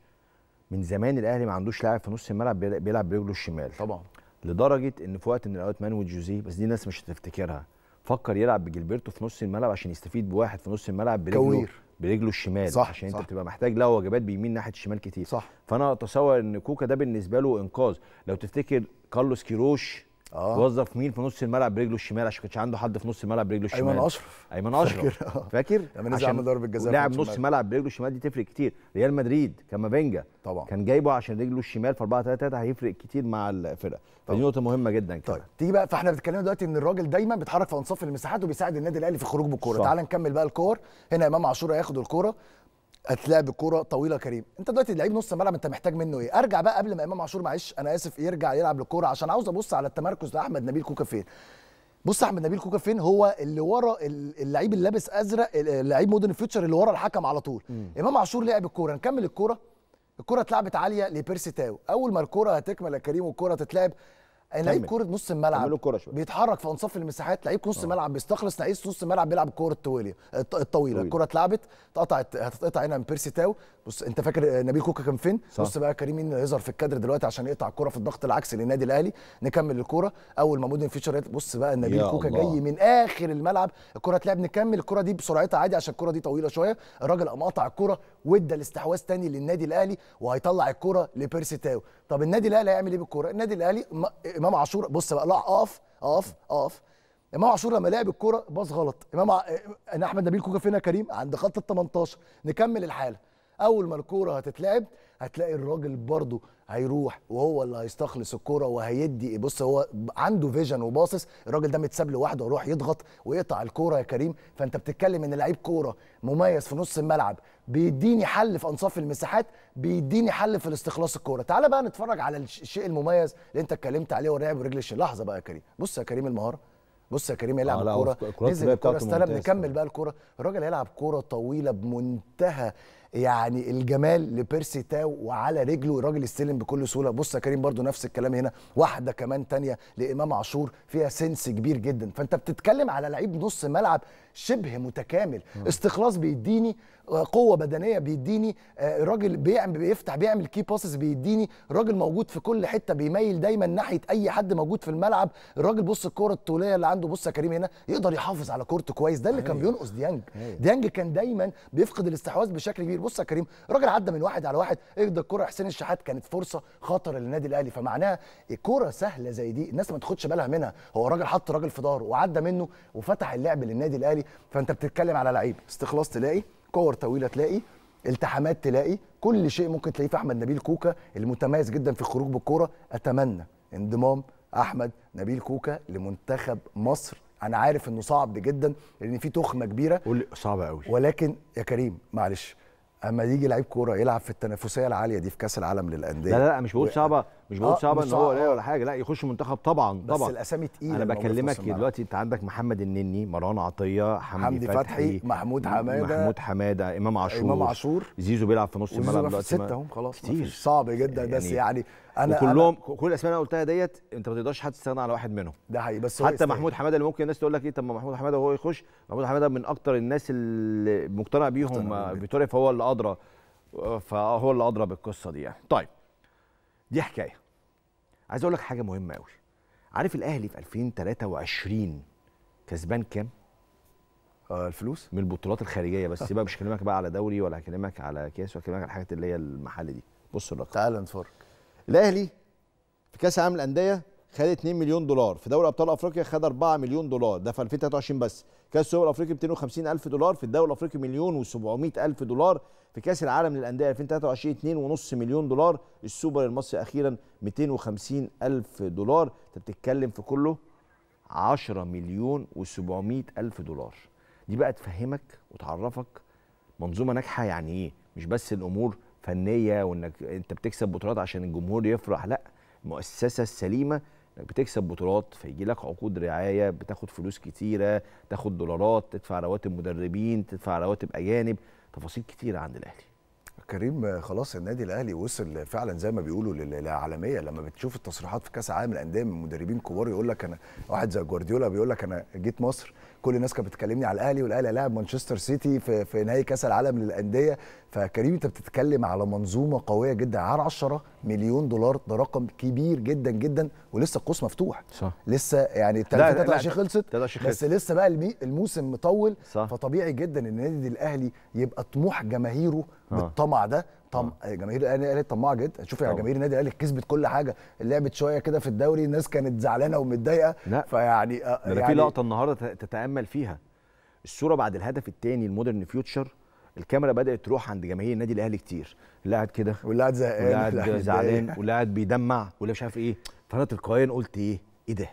من زمان الاهلي ما عندوش لاعب في نص الملعب بيلعب برجله الشمال طبعا لدرجه ان في وقت من الاوقات مانو جوزيه بس دي الناس مش هتفتكرها فكر يلعب بجلبرتو في نص الملعب عشان يستفيد بواحد في نص الملعب برجله كوير. برجله الشمال صح عشان صح انت بتبقى محتاج له وجبات بيمين ناحيه الشمال كتير صح فانا اتصور ان كوكا ده بالنسبه له انقاذ لو تفتكر كارلوس كيروش اه وظف مين في نص الملعب برجله الشمال عشان ما كانش عنده حد في نص الملعب برجله الشمال ايمن اشرف ايمن اشرف فاكر آه. لما نزل عمل ضربه جزاء لاعب نص ملعب برجله الشمال دي تفرق كتير ريال مدريد مافينجا طبعا كان جايبه عشان رجله الشمال في 4 3 3 هيفرق كتير مع الفرقه فدي نقطه مهمه جدا كده. طيب تيجي بقى فاحنا بنتكلم دلوقتي ان الراجل دايما بيتحرك في انصاف المساحات وبيساعد النادي الاهلي في الخروج بالكوره تعال نكمل بقى الكور هنا امام عاشور هياخد الكوره هتلاعب كوره طويله كريم انت دلوقتي لعيب نص ملعب انت محتاج منه ايه ارجع بقى قبل ما امام عاشور معلش انا اسف يرجع يلعب للكوره عشان عاوز ابص على التمركز لاحمد نبيل كوكا فين بص احمد نبيل كوكا فين هو اللي ورا اللعيب اللي لابس ازرق اللعيب مودرن فيوتشر اللي ورا الحكم على طول مم. امام عاشور لعب الكوره نكمل الكوره الكوره اتلعبت عاليه لبيرسي تاو اول ما الكوره هتكمل يا كريم والكره تتلعب لعيب كوره نص الملعب بيتحرك في انصاف المساحات لعيب نص الملعب آه. بيستخلص لعيب نص الملعب بيلعب الكوره الطويله الطويله الكوره اتلعبت اتقطعت هتتقطع هنا من بيرسي تاو بص انت فاكر نبيل كوكا كان فين صح. بص بقى كريم مين هيظهر في الكادر دلوقتي عشان يقطع الكوره في الضغط العكسي للنادي الاهلي نكمل الكوره اول ما مودن فيتشر بص بقى نبيل كوكا الله. جاي من اخر الملعب الكوره اتلعب نكمل الكوره دي بسرعتها عادي عشان الكوره دي طويله شويه الراجل قام قطع الكوره وادى الاستحواذ تاني للنادي الاهلي وهيطلع الكوره لبيرسي تاو طب النادي الاهلي هيعمل ايه بالكوره النادي الاهلي امام عاشور بص بقى لا اقف اقف اقف امام عاشور لما لعب الكوره باص غلط امام ع... انا احمد نبيل كوكا فينا كريم عند خط ال 18 نكمل الحاله اول ما الكوره هتتلعب هتلاقي الراجل برضه هيروح وهو اللي هيستخلص الكوره وهيدي بص هو عنده فيجن وباصص الراجل ده متساب لوحده هيروح يضغط ويقطع الكوره يا كريم فانت بتتكلم ان لعيب كوره مميز في نص الملعب بيديني حل في انصاف المساحات بيديني حل في الاستخلاص الكوره تعال بقى نتفرج على الشيء المميز اللي انت اتكلمت عليه ولعب برجل الشين لحظه بقى يا كريم بص يا كريم المهاره بص يا كريم هيلعب آه، الكوره نزل الكوره استلم نكمل بقى الكوره الراجل هيلعب كوره طويله بمنتهى يعني الجمال لبيرسي تاو وعلى رجله الراجل استلم بكل سهوله بص يا كريم برضو نفس الكلام هنا واحده كمان تانية لامام عاشور فيها سنس كبير جدا فانت بتتكلم على لعيب نص ملعب شبه متكامل استخلاص بيديني آه، قوه بدنيه بيديني آه، راجل بيعمل بيفتح بيعمل كي باسز بيديني راجل موجود في كل حته بيميل دايما ناحيه اي حد موجود في الملعب الراجل بص الكره الطوليه اللي عنده بص يا كريم هنا يقدر يحافظ على كورته كويس ده اللي كان بينقص ديانج ديانج كان دايما بيفقد الاستحواذ بشكل كبير كبير بص يا كريم الراجل عدى من واحد على واحد اهدى الكره حسين الشحات كانت فرصه خطر للنادي الاهلي فمعناها الكره سهله زي دي الناس ما تاخدش بالها منها هو الراجل حط راجل في ظهره وعدى منه وفتح اللعب للنادي الاهلي فانت بتتكلم على لعيب استخلاص تلاقي كور طويله تلاقي التحامات تلاقي كل شيء ممكن تلاقيه في احمد نبيل كوكا المتميز جدا في الخروج بالكوره اتمنى انضمام احمد نبيل كوكا لمنتخب مصر انا عارف انه صعب جدا لان في تخمه كبيره صعبه قوي ولكن يا كريم معلش اما يجي لعيب كوره يلعب في التنافسيه العاليه دي في كاس العالم للانديه لا لا مش بقول صعبه مش بقول آه، صعبه ان هو قليل ولا آه. حاجه لا يخش منتخب طبعا بس طبعا بس الاسامي تقيله انا بكلمك دلوقتي انت عندك محمد النني مروان عطيه حمدي فتحي, فتحي محمود حماده محمود حماده امام عاشور امام عاشور زيزو بيلعب في نص الملعب دلوقتي سته هم خلاص كتير صعب جدا يعني بس يعني, يعني انا كلهم كل الاسماء اللي انا قلتها ديت انت ما تقدرش حد تستغنى على واحد منهم ده حقيقي بس حتى محمود حماده اللي ممكن الناس تقول لك ايه طب ما محمود حماده وهو يخش محمود حماده من اكتر الناس اللي مقتنع بيهم فيتوريا فهو اللي ادرى فهو اللي ادرى بالقصه دي يعني طيب دي حكايه عايز اقول لك حاجه مهمه قوي عارف الاهلي في 2023 كسبان كام آه، الفلوس من البطولات الخارجيه بس بقى مش هكلمك بقى على دوري ولا هكلمك على كاس ولا هكلمك على الحاجات اللي هي المحل دي بص الرقم تعال نتفرج الاهلي في كاس عالم الانديه خد 2 مليون دولار في دوري ابطال افريقيا خد 4 مليون دولار ده في 2023 بس كاس السوبر الافريقي 250 الف دولار في الدوري الافريقي مليون و700 الف دولار في كاس العالم للانديه 2023 2.5 مليون دولار السوبر المصري اخيرا 250 الف دولار انت بتتكلم في كله 10 مليون و700 الف دولار دي بقى تفهمك وتعرفك منظومه ناجحه يعني ايه مش بس الامور فنيه وانك انت بتكسب بطولات عشان الجمهور يفرح لا المؤسسه السليمه بتكسب بطولات فيجي لك عقود رعايه بتاخد فلوس كتيره تاخد دولارات تدفع رواتب مدربين تدفع رواتب اجانب تفاصيل كتيره عند الاهلي كريم خلاص النادي الاهلي وصل فعلا زي ما بيقولوا للعالميه لما بتشوف التصريحات في كاس عالم الانديه من مدربين كبار يقول لك انا واحد زي جوارديولا بيقول لك انا جيت مصر كل الناس كانت بتكلمني على الاهلي والاهلي لاعب مانشستر سيتي في, في نهائي كاس العالم للانديه فكريم انت بتتكلم على منظومه قويه جدا على 10 مليون دولار ده رقم كبير جدا جدا ولسه القوس مفتوح صح لسه يعني التلاتة خلصت بس لسه بقى الموسم مطول صح. فطبيعي جدا ان النادي الاهلي يبقى طموح جماهيره آه. بالطمع ده طم... آه. جماهير الاهلي قالت طماعه جدا شوف يعني جماهير النادي الاهلي كسبت كل حاجه لعبت شويه كده في الدوري الناس كانت زعلانه ومتضايقه فيعني آه يعني... في لقطه النهارده تتامل فيها الصوره بعد الهدف الثاني المودرن فيوتشر الكاميرا بدات تروح عند جماهير النادي الاهلي كتير اللي قاعد كده واللي قاعد زهقان واللي قاعد زعلان واللي قاعد بيدمع واللي مش عارف ايه فانا تلقائيا قلت ايه ايه ده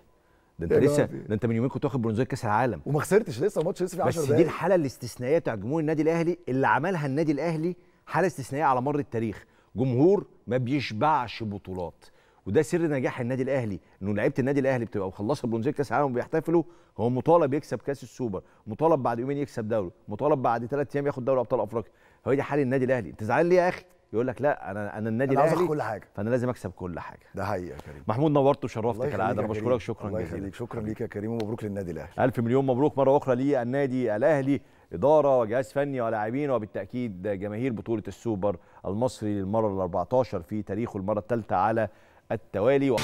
ده انت لسه ده انت من يومين كنت واخد برونزيه كاس العالم وما خسرتش لسه الماتش لسه في 10 دقايق بس دي الحاله الاستثنائيه بتاع جمهور النادي الاهلي اللي عملها النادي الاهلي حاله استثنائيه على مر التاريخ جمهور ما بيشبعش بطولات وده سر نجاح النادي الاهلي انه لعيبه النادي الاهلي بتبقى مخلصه برونزيه كاس العالم وبيحتفلوا هو مطالب يكسب كاس السوبر مطالب بعد يومين يكسب دوري مطالب بعد ثلاث ايام ياخد دوري ابطال افريقيا هو دي حال النادي الاهلي انت زعلان ليه يا اخي يقول لك لا انا انا النادي الاهلي انا عايز كل حاجه فانا لازم اكسب كل حاجه ده حقيقه يا كريم محمود نورت وشرفت كالعاده انا بشكرك شكرا الله جزيلا يخليك شكرا ليك يا كريم ومبروك للنادي الاهلي الف مليون مبروك مره اخرى للنادي الاهلي اداره وجهاز فني ولاعبين وبالتاكيد جماهير بطوله السوبر المصري للمره ال 14 في تاريخه المره الثالثه على التوالي و...